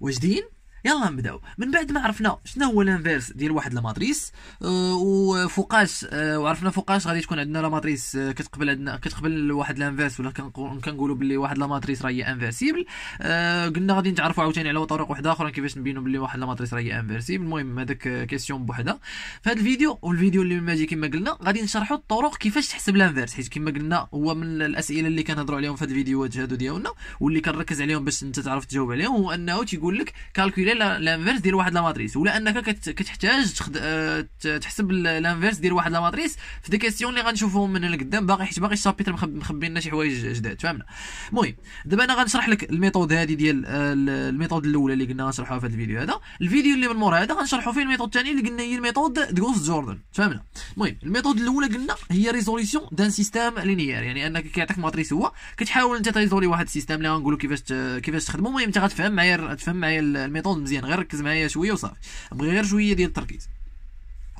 واجدين يلا نبداو من بعد ما عرفنا شنو هو الانفيرس ديال واحد لاماتريس أه وفوقاش أه وعرفنا فوقاش غادي تكون عندنا لاماتريس آه، كتقبل عندنا كتقبل واحد الانفيرس ولا كنقولوا باللي واحد لاماتريس راهي انفيرسيبل أه قلنا غادي نتعرفوا عاوتاني على طرق وحده اخرى كيفاش نبينوا باللي واحد لاماتريس راهي انفيرسيبل المهم هذاك كيسيون في هذا الفيديو والفيديو اللي ماجي كما قلنا غادي نشرحوا الطرق كيفاش تحسب لانفيرس حيت كما قلنا هو من الاسئله اللي كنهضروا عليهم في هذا الفيديوهات هادو ديالنا واللي كنركز عليهم باش انت تعرف تجاوب عليهم هو انه تيقول لك كالكولي لانفيرس ديال واحد لا ماتريس ولا انك كتحتاج تخد... آه، تحسب لانفيرس ديال واحد لا ماتريس في دي كيسيون اللي غنشوفهم من القدام باقي حيت باقي الشابيتر مخبي لنا شي حوايج جداد فهمنا المهم دابا انا غنشرح لك الميثود هذه ديال آه، الميثود الاولى اللي قلنا غنشرحوها في هذا الفيديو هذا الفيديو اللي من مور هذا غنشرحوا فيه الميثود الثاني اللي قلنا هي الميثود دغوس جوردن فهمنا المهم الميثود الاولى قلنا هي ريزوليسيون دان سيستيم لينيير يعني انك كيعطيك ماتريس هو كتحاول انت تريزولي واحد السيستيم اللي غنقولوا كيفاش كيفاش تخدمه المهم انت غتفهم معايا تفهم معايا الميثود مزيان غير ركز معايا شويه وصافي بغي غير شويه ديال التركيز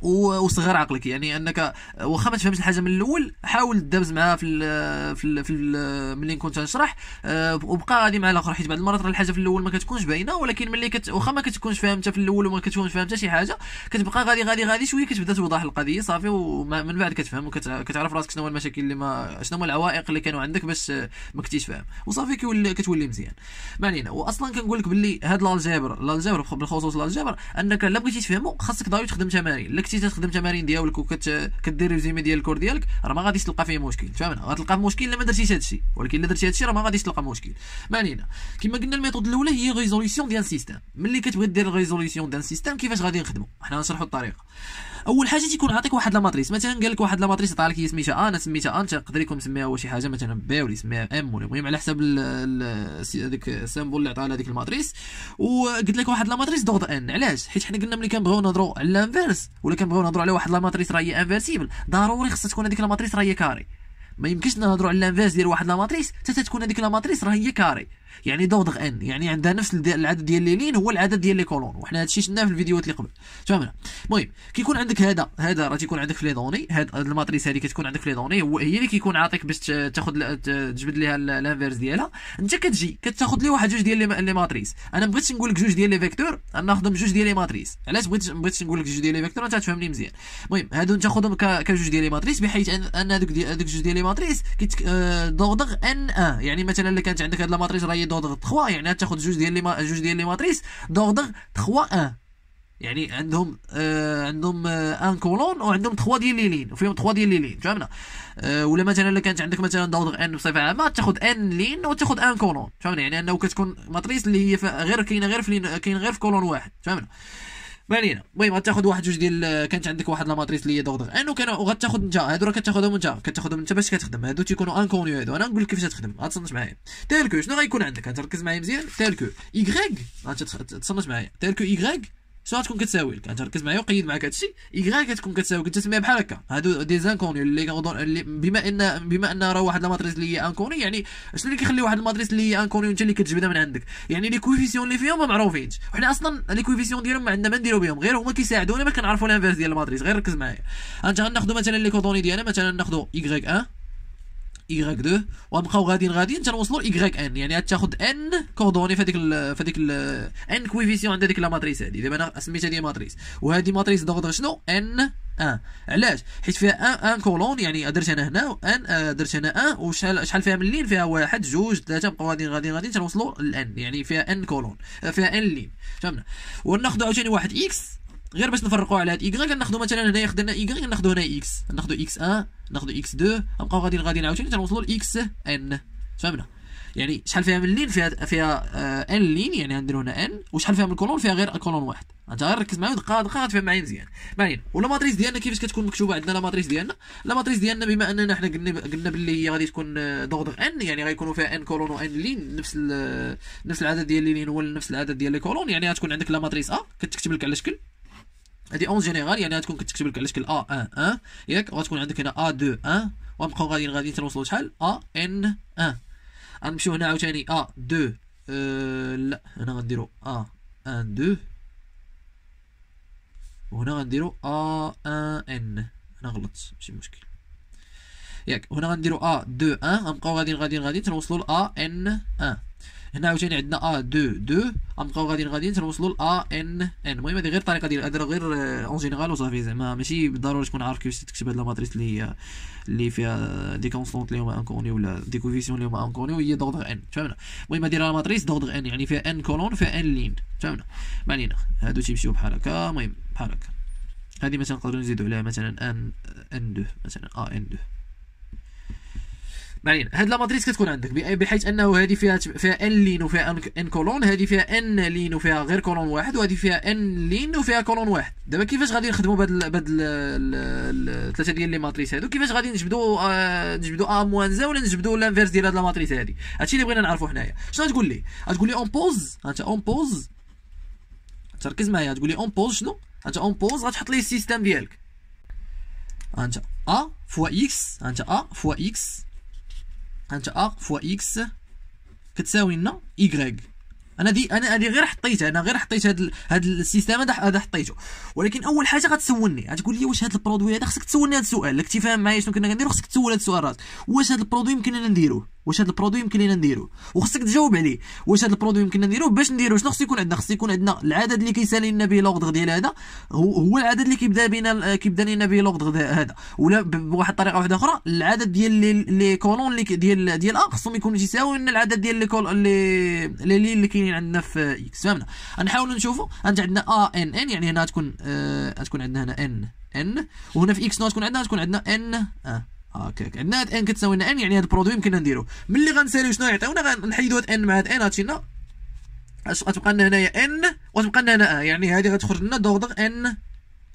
وصغر عقلك يعني انك واخا ما تفهمش الحاجه من الاول حاول دابز معاها في الـ في الـ في ملي كنت نشرح آه، وبقى غادي مع الاخر حيت بعض المرات الحاجه في الاول ما كتكونش باينه ولكن ملي كت واخا ما كتكونش فاهم حتى في الاول وما كتكونش فاهم حتى شي حاجه كتبقى غادي غادي غادي شويه كتبدا توضح القضيه صافي ومن بعد كتفهم وكتعرف راسك شنو هما المشاكل اللي ما شنو هما العوائق اللي كانوا عندك باش ما كنتيش فاهم وصافي كيولي كتولي مزيان ما علينا واصلا كنقول لك باللي هاد الالجبر الالجبر بالخصوص الالجبر انك لا بغيتي تفهمو خاصك ضروري تخدم تمارين كنتي تخدم تمارين ديالك وكدير ريزومي ديال الكور ديالك راه ما غاديش تلقى فيه مشكل فهمنا غتلقى مشكل الا ما درتيش هادشي ولكن الا درتي هادشي راه ما غاديش تلقى مشكل ما علينا كما قلنا الميثود الاولى هي ريزوليسيون ديال سيستم ملي كتبغي دير ريزوليسيون ديال سيستم كيفاش غادي نخدمو حنا غنشرحوا الطريقه اول حاجه تيكون عاطيك واحد لاماتريس مثلا قال لك واحد لاماتريس عطاها لك هي سميتها آه، انا سميتها آه، انت تقدر يكون مسميها هو شي حاجه مثلا بي ولا يسميها ام ولا المهم على حسب هذيك السيمبول اللي عطاها هذيك الماتريس وقلت لك واحد لاماتريس دوغ ان علاش حيت حنا قلنا ملي كنبغيو نهضروا على الانفيرس ولا كنبغيو نهضروا على واحد لاماتريس راه هي انفيرسيبل ضروري خصها تكون هذيك لاماتريس راه هي كاري ما يمكنش نهضروا على الانفيرس ديال واحد لاماتريس حتى تكون هذيك لاماتريس راه هي كاري يعني دوضغ ان يعني عندها نفس العدد ديال لي لين هو العدد ديال لي كولون وحنا هادشي شفناه في الفيديوهات اللي قبل تفهمنا المهم كيكون عندك هذا هذا راه تيكون عندك في لي دوني هاد الماتريس هذه كتكون عندك في لي دوني هو هي اللي كيكون عاطيك باش تاخذ تجبد ليها الانفيرس ديالها انت كتجي كتاخذ لي واحد جوج ديال لي ماتريس انا ما بغيتش نقول لك جوج ديال لي فيكتور ناخذهم جوج ديال لي ماتريس علاش بغيت بغيتش نقول لك جوج ديال لي فيكتور انت تفهمني مزيان المهم هادو تاخذهم كجوج ديال لي ماتريس بحيث ان هذوك هذوك جوج ديال لي ماتريس كيتضغضغ آه، ان ان آه. يعني مثلا الا كانت عندك هاد لا ماتريس راهي دوغ دوغدغ 3 يعني تاخذ جوج ديال لي جوج ديال لي ماتريس دوغدغ 3 1 يعني عندهم آه عندهم آه ان كولون وعندهم 3 ديال لي لين وفيهم 3 ديال لي لين فهمنا آه ولا مثلا الا كانت عندك مثلا دوغدغ ان بصفه عامه تاخذ ان لين وتاخذ ان كولون فهمنا يعني انه كتكون ماتريس اللي هي غير كاينه غير في كاين غير في كولون واحد فهمنا آه ما علينا المهم غتاخذ واحد جوج ديال كانت عندك واحد لا ماتريس اللي هي دوغ انو كان وغتاخذ انت هادو راه كتاخذهم انت كتاخذهم انت باش كتخدم هادو تيكونوا انكونيو هادو انا نقول لك كيفاش تخدم غتصنت معايا تالكو شنو غيكون عندك غتركز معايا مزيان تالكو ايكغيك ايغريك غتصنت معايا تالكو ايكغيك ايغريك شنو غتكون كتساوي لك انت ركز معايا وقيد معاك هادشي غير كتكون كتساوي كنت تسميها بحال هكا هادو دي زانكوني اللي بما ان بما ان راه واحد الماتريس اللي هي انكوني يعني شنو اللي كيخلي واحد الماتريس اللي هي انكوني وانت اللي كتجبدها من عندك يعني لي كويفيسيون اللي فيهم ما معروفينش وحنا اصلا لي كويفيسيون ديالهم ما عندنا ما نديرو بهم غير هما كيساعدونا ما كنعرفو الانفيرس ديال الماتريس غير ركز معايا انت غناخدو مثلا لي كوردوني ديالنا مثلا ناخدو y 1 ايغريك 2 وغنبقاو غاديين غاديين تنوصلوا لايغريك ان يعني تاخذ ان كوردوني في هذيك في هذيك ان كويفيسيون عند هذيك لا ماتريس هذه دابا انا سميتها هذه ماتريس وهذه ماتريس دوغدغ شنو ان ان علاش حيت فيها ان ان كولون يعني درت انا هنا ان آه، درت انا ان وشحال شحال فيها من لين فيها واحد جوج ثلاثه بقاو غاديين غاديين غاديين تنوصلوا لان يعني فيها ان كولون فيها ان لين فهمنا وناخذ عاوتاني واحد اكس غير باش نفرقوا على هاد ايكغيك كناخذوا مثلا هنايا خدنا ايكغيك كناخذوا هنا اكس ناخذوا اكس 1 ناخذوا اكس 2 نبقاو غادي غاديين عاوتاني نوصلوا لاكس ان فهمنا يعني شحال فيها من لين فيها فيها آه ان لين يعني غنديروا هنا ان وشحال فيها من كولون فيها غير كولون واحد انت غير ركز معايا دقه دقه تفهم معايا مزيان ما علينا ولا ماتريس ديالنا كيفاش كتكون مكتوبه عندنا لا ماتريس ديالنا لا ماتريس ديالنا بما اننا حنا قلنا قلنا باللي هي غادي تكون دوغدغ ان يعني غيكونوا فيها ان كولون وان لين نفس نفس العدد ديال لين هو نفس العدد ديال لي كولون يعني غتكون عندك لا ماتريس ا كتكتب لك على شكل هادي اون جينيرال يعني غتكون كتكتب لك على شكل ا ا ان ياك غتكون عندك هنا ا 2 ان ونبقاو غاديين غاديين توصلوا شحال ا ان ان غنمشيو هنا عاوتاني ا أه، 2 لا هنا غنديرو ا 1 2 وهنا غنديرو ا ان ان انا غلطت ماشي مشكل ياك هنا غنديرو ا 2 ان غنبقاو غاديين غاديين غاديين توصلوا ل ا ان ان هنا عاوتاني عندنا ا 2 2 غنبقاو غاديين غاديين تنوصلوا ل ا ان ان المهم هذه غير طريقه ديال الادره غير اون آه، جينيرال وصافي زعما ماشي بالضروره تكون عارف كيفاش تكتب هاد الماتريس اللي هي اللي فيها دي كونستونت اللي هما انكوني ولا دي كوفيسيون اللي هما انكوني وهي دوغ ان فهمنا المهم هذه لا ماتريس دوغدغ ان يعني فيها ان كولون فيها ان لين فهمنا ما علينا هادو تيمشيو بحال هكا المهم بحال هكا هذه مثلا نقدروا نزيدوا عليها مثلا ان ان 2 مثلا ا ان 2 ما علينا هاد لا ماتريس كتكون عندك بحيث انه هذه فيها فيها ان لين وفيها ان كولون هذه فيها ان لين وفيها غير كولون واحد وهذه فيها ان لين وفيها كولون واحد دابا كيفاش غادي نخدموا بهاد بهاد الثلاثه ديال لي ماتريس هادو كيفاش غادي نجبدوا آه، نجبدوا ا موان زا ولا نجبدوا لانفيرس ديال هاد لا ماتريس هادي هادشي اللي بغينا نعرفوا حنايا شنو تقول لي غتقول لي اون بوز انت اون بوز تركز معايا تقول لي اون بوز شنو انت اون بوز غتحط لي السيستم ديالك انت ا فوا اكس انت ا فوا اكس انت ا فوا اكس كتساوي لنا y انا دي انا دي غير حطيتها انا غير حطيت هاد هاد السيستم هذا حطيته ولكن اول حاجه غتسولني غتقول لي واش هاد البرودوي هذا خصك تسولني هاد السؤال الاكتفاء معايا شنو كنا كنديرو خصك تسول هاد السؤال راسك واش هاد البرودوي يمكن انا نديروه واش هذا البرودوي يمكن لينا نديروه وخصك تجاوب عليه واش هذا البرودوي يمكن لينا نديروه باش نديروه شنو خص يكون عندنا خص يكون عندنا العدد اللي كيسالي لنا به لوغدغ ديال هذا هو, العدد اللي كيبدا بينا كيبدا لنا به لوغدغ هذا ولا بواحد الطريقه واحده اخرى العدد ديال لي, لي كولون اللي ديال ديال ا خصهم يكونوا تيساويو لنا العدد ديال لي كول لي لي اللي, اللي كاينين عندنا في اكس فهمنا غنحاولوا نشوفوا انت عندنا ا ان ان يعني هنا تكون آه تكون عندنا هنا ان ان وهنا في اكس نوت تكون عندنا تكون عندنا ان اه هكاك عندنا هاد ان كتساوي لنا ان يعني هاد البرودوي يمكننا نديرو ملي غنساليو شنو يعطيونا غنحيدو هاد ان مع هاد ان هادشي لنا غتبقى لنا هنايا ان وغتبقى لنا هنا ا يعني هادي غتخرج لنا دوغدغ ان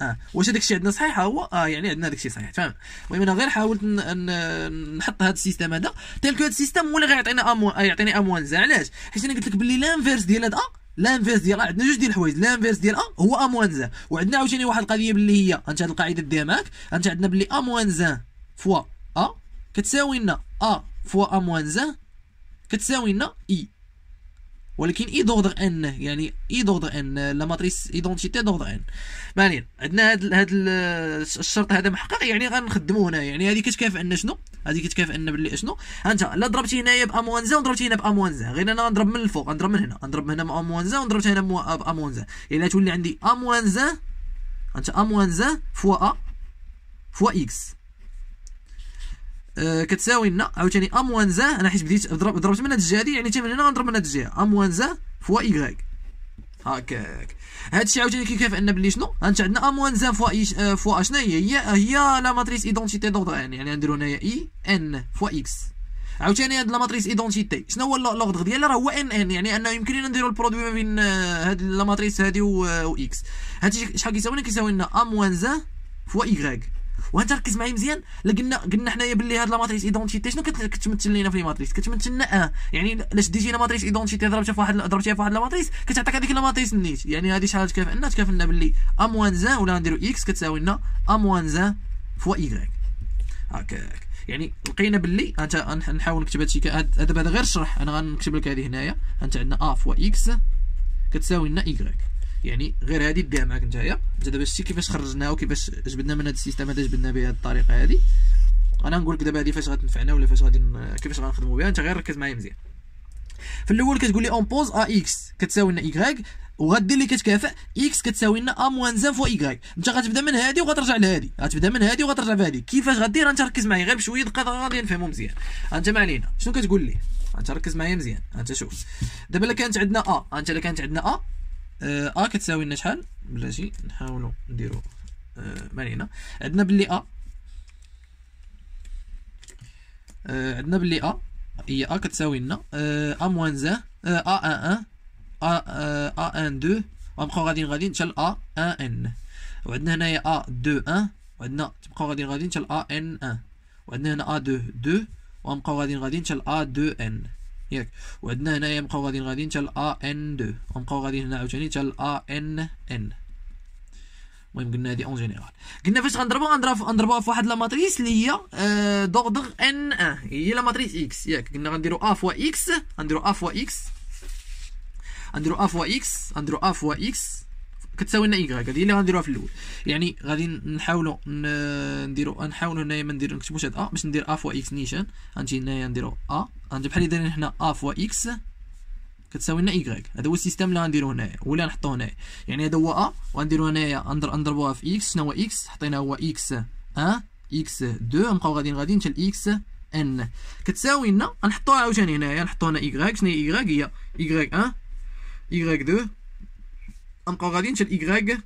اه واش هذاك الشيء عندنا صحيح هو اه يعني عندنا هذاك الشيء صحيح فاهم المهم انا غير حاولت نحط هذا السيستم هذا تلك هذا السيستم هو اللي غيعطينا ام يعطيني ام 1 زعما علاش حيت انا قلت لك باللي لانفيرس ديال هذا لانفيرس ديال عندنا جوج ديال الحوايج لانفيرس ديال ا هو ام 1 وعندنا عاوتاني واحد القضيه باللي هي انت هذه القاعده ديها معاك انت عندنا باللي ام 1 فوا أ كتساوي لنا أ فوا أ موان زان كتساوي لنا إي ولكن اي e دوغدر ان يعني اي e دوغدر ان لا ماتريس ايدونتيتي دوغدر ان ما علينا عندنا هاد هاد الشرط هذا محقق يعني غنخدمو هنا يعني هذه كتكافئ لنا شنو هذه كتكافئ لنا باللي شنو انت لا ضربتي هنايا زان وضربتي هنا زان غير انا غنضرب من الفوق غنضرب من هنا غنضرب هنا زان وضربت هنا زان يعني تولي عندي زان انت زان فوا ا فوا اكس آه، كتساوي لنا عاوتاني ام وان زا انا حيت بديت ضربت من هاد الجهه هادي يعني حتى من هنا غنضرب من هاد الجهه ام وان زا فوا ايكغيك هكاك هادشي عاوتاني كيكاف ان بلي شنو انت عندنا ام وان زا فوا إيش آه، فوا اشنا هي هي هي لا ماتريس ايدونتيتي دوغدر يعني يعني نديرو هنايا اي ان فوا اكس عاوتاني هاد لا ماتريس ايدونتيتي شنو هو لوغدغ ديالها راه هو ان ان يعني انه يمكن لنا نديرو البرودوي ما بين آه، هاد لا ماتريس هادي و اكس هادشي شحال كيساوي لنا كيساوي لنا ام وان زا فوا ايكغيك وانت ركز معايا مزيان لا قلنا قلنا حنايا باللي هاد لا ماتريس ايدونتيتي شنو كتمثل لنا في الماتريس كتمثل لنا اه يعني لاش ديجينا ماتريس ايدونتيتي ضربتها في واحد ضربتها في واحد لا ماتريس كتعطيك هذيك لا ماتريس النيت يعني هذه شحال تكاف لنا باللي ام وان زان ولا نديرو اكس كتساوي لنا ام وان زان فوا ايكغيك هكاك يعني لقينا باللي انت نحاول نكتب هادشي هذا غير شرح انا غنكتب لك هذه هنايا انت عندنا ا فوا اكس كتساوي لنا ايكغيك يعني غير هذه ديها معاك نتايا انت دابا شتي كيفاش خرجناها وكيفاش جبدنا من هذا السيستم هذا جبدنا بها الطريقه هذه انا نقول لك دابا هذه فاش غتنفعنا ولا فاش غادي كيفاش غنخدموا بها انت غير ركز معايا مزيان في الاول كتقول لي امبوز ا اكس كتساوي لنا ايغريك وغادير لي كتكافئ اكس كتساوي لنا ا موان زان فوا ايغريك انت غتبدا من هادي وغترجع لهادي غتبدا من هادي وغترجع لهادي كيفاش غدير انت ركز معايا غير بشويه دقه غادي نفهمو مزيان انت ما علينا شنو كتقول لي انت ركز معايا مزيان انت شوف دابا الا كانت عندنا ا انت الا كانت عندنا ا آه، ا كتساوي لنا شحال بلاتي نحاولوا نديروا آه، مالينا عندنا بلي ا آه، عندنا بلي ا هي ا كتساوي لنا ا موان زان ا 1 1 ا ان 2 غنبقاو غاديين غاديين حتى ل ا ان وعندنا هنايا ا 2 1 وعندنا تبقاو غاديين غاديين حتى ل ا ان 1 وعندنا هنا ا 2 2 وغنبقاو غاديين غاديين حتى ل ا 2 ان ياك وعندنا هنايا نبقاو غاديين غاديين حتى ل ا ان 2 ونبقاو غاديين هنا عاوتاني حتى ل ا ان ان المهم قلنا هذه اون جينيرال قلنا فاش غنضربوها غنضربوها في واحد لا ماتريس اللي هي أه دوغدغ ان 1 هي لا ماتريس اكس ياك قلنا غنديرو ا فوا اكس غنديرو ا فوا اكس غنديرو ا فوا اكس غنديرو ا فوا اكس كتساوي لنا اي هذه اللي غنديروها في الاول يعني غادي نحاولوا نديرو نحاولوا هنايا ما ندير نكتبوش هاد ا باش ندير ا فوا اكس نيشان غنجي هنايا نديرو ا غنجي بحال اللي دايرين هنا ا فوا اكس كتساوي لنا ايكغيك هذا هو السيستم اللي غنديرو هنايا ولا نحطوه هنايا يعني هذا هو ا وغنديرو هنايا نضربوها في اكس شنو هو اكس حطينا هو اكس 1 اكس 2 نبقاو غاديين غاديين حتى لاكس ان كتساوي لنا غنحطوها عاوتاني هنايا نحطو هنا ايكغيك شنو هي ايكغيك هي ايكغيك 1 ايكغيك 2 نبقاو غاديين حتى الايكغاك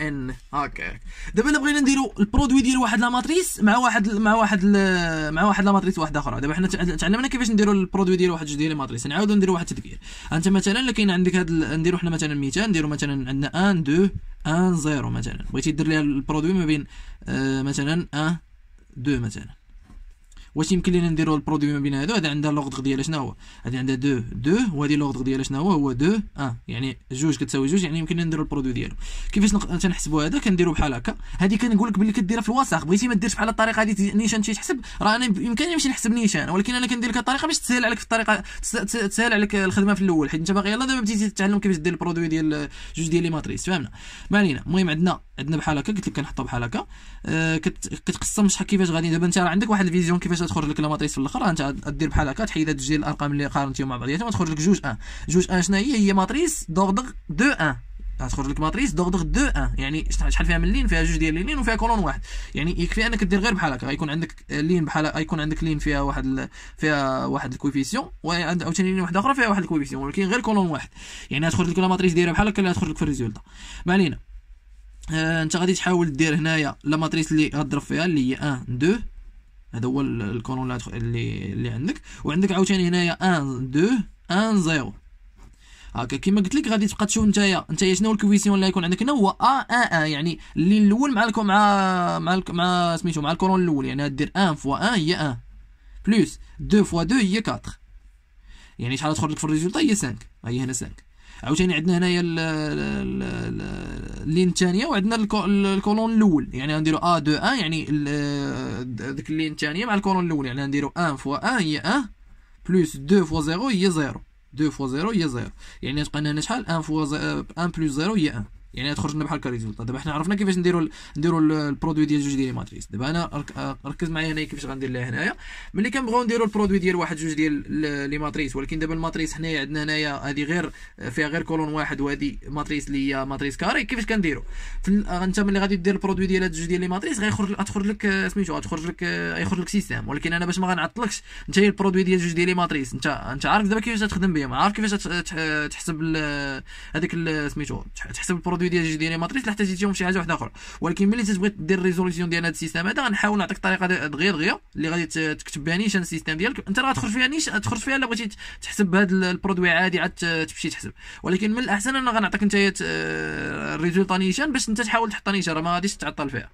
ان هاكا دابا الا بغينا نديرو البرودوي ديال واحد لا ماتريس مع واحد مع واحد مع واحد لا ماتريس واحده اخرى دابا حنا تعلمنا كيفاش نديرو البرودوي ديال واحد جوج ديال الماتريس نعاودو نديرو واحد التذكير انت مثلا الا كاين عندك هاد نديرو حنا مثلا مثال نديرو مثلا عندنا ان دو ان زيرو مثلا بغيتي دير ليها البرودوي ما بين آه، مثلا ان دو مثلا واش يمكن لينا نديرو البرودوي ما بين هادو هذا عندها لوغدغ ديالها شنو هو هذه عندها دو دو وهذه لوغدغ ديالها شنو هو هو دو ان آه، يعني جوج كتساوي جوج يعني يمكن لينا نديرو البرودوي ديالو كيفاش تنحسبو هذا كنديروا بحال هكا هذه كنقول لك باللي كديرها في الوسخ بغيتي ما ديرش بحال الطريقه هذه نيشان شي تحسب راه انا يمكن نمشي نحسب نيشان ولكن انا كندير لك الطريقه باش تسهل عليك في الطريقه تسهل عليك الخدمه في الاول حيت انت باغي يلاه دابا بديتي تتعلم كيفاش دير البرودوي ديال جوج ديال لي ماتريس فهمنا ما علينا المهم عندنا عندنا بحال هكا قلت لك كنحطها بحال هكا آه، كت... كتقسم شحال كيفاش غادي دابا انت راه عندك واحد الفيزيون كيفاش غتخرج لك الماتريس في الاخر انت دير بحال هكا تحيد هاد جوج الارقام اللي قارنتيهم مع بعضياتهم غتخرج لك جوج ان جوج ان شنو هي هي ماتريس دوغدغ دو ان غتخرج لك ماتريس دوغدغ دو ان يعني شحال فيها من لين فيها جوج ديال لي لين وفيها كولون واحد يعني يكفي انك دير غير بحال هكا غيكون عندك لين بحال غيكون عندك لين فيها واحد ال... فيها واحد الكويفيسيون وعاوتاني لين واحده اخرى فيها واحد الكويفيسيون ولكن غير كولون واحد يعني غتخرج لك لا ماتريس دايره بحال هكا اللي غتخرج لك في الريزولتا ما علينا آه، انت غادي تحاول دير هنايا لا ماتريس اللي غضرب فيها اللي هي 1 2 هذا هو الكولون اللي اللي عندك وعندك عاوتاني هنايا 1 2 1 0 هكا كما قلت لك غادي تبقى تشوف نتايا نتايا شنو الكويسيون اللي غيكون عندك هنا هو ا ا يعني اللي الاول مع الكو مع مع مع سميتو مع الكولون الاول يعني دير 1 فوا 1 هي 1 بلس 2 فوا 2 هي 4 يعني شحال تخرج لك في الريزولتا هي 5 هي هنا 5 عاوتاني عندنا هنايا اللين الثانيه وعندنا الكولون الاول يعني غنديرو ا دو ان يعني ديك اللين الثانيه مع الكولون الاول يعني غنديرو ان فوا ان هي ان بلوس دو فوا زيرو هي زيرو دو فوا زيرو هي زيرو يعني تبقى لنا شحال ان فوا ان بلوس زيرو هي ان يعني تخرج لنا بحال هكا دابا حنا عرفنا كيفاش نديرو نديرو البرودوي ديال جوج ديال لي ماتريس دابا انا ركز معايا هنا كيفاش غندير لها هنايا ملي كنبغيو نديرو البرودوي ديال واحد جوج ديال لي ماتريس ولكن دابا الماتريس حنايا عندنا هنايا هادي غير فيها غير كولون واحد وهادي ماتريس اللي هي ماتريس كاري كيفاش كنديرو آه، انت ملي غادي دير البرودوي ديال هاد جوج ديال لي ماتريس غيخرج غتخرج لك آه، سميتو غتخرج لك آه، غيخرج لك سيستيم ولكن انا باش ما غنعطلكش انت هي البرودوي ديال جوج ديال لي ماتريس انت انت عارف دابا كيفاش تخدم بهم عارف كيفاش تحسب هذيك سميتو تحسب البرودوي الفيديو ديال جوج ديال ماتريس اللي احتاجيتيهم شي حاجه واحده اخرى ولكن ملي تبغي دير ريزوليسيون ديال هذا السيستم هذا غنحاول نعطيك طريقه دغيا دغيا اللي غادي تكتب بها نيشان السيستم ديالك انت راه غتخرج فيها نيش تخرج فيها الا بغيتي تحسب بهذا البرودوي عادي عاد تمشي تحسب ولكن من الاحسن انا غنعطيك انت الريزولتا آه، نيشان باش انت تحاول تحط نيشان راه ما غاديش تعطل فيها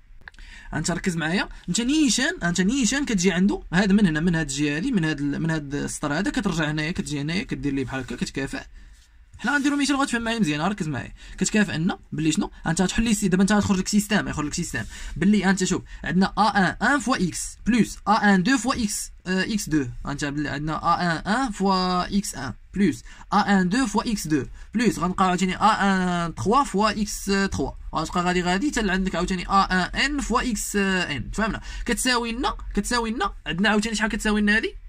انت ركز معايا انت نيشان انت نيشان كتجي عنده هذا من هنا من هاد الجهه هذه من هاد من هاد السطر هذا كترجع هنايا كتجي هنايا كدير ليه بحال هكا كتكافئ حنا غنديرو مثال غتفهم معايا مزيان ركز معايا كتكافئنا بلي شنو انت غتحل لي دابا انت غتخرج لك سيستيم غيخرج لك سيستيم بلي انت شوف عندنا ا 1 1 فوا اكس بلس ا 1 2 فوا اكس اكس 2 انت عندنا ا 1 1 فوا اكس 1 بلس ا 1 2 فوا اكس 2 بلس غنبقى عاوتاني ا 1 3 فوا اكس 3 غتبقى غادي غادي حتى عندك عاوتاني ا 1 ان فوا اكس ان فهمنا كتساوي لنا كتساوي لنا عندنا عاوتاني شحال كتساوي لنا هذه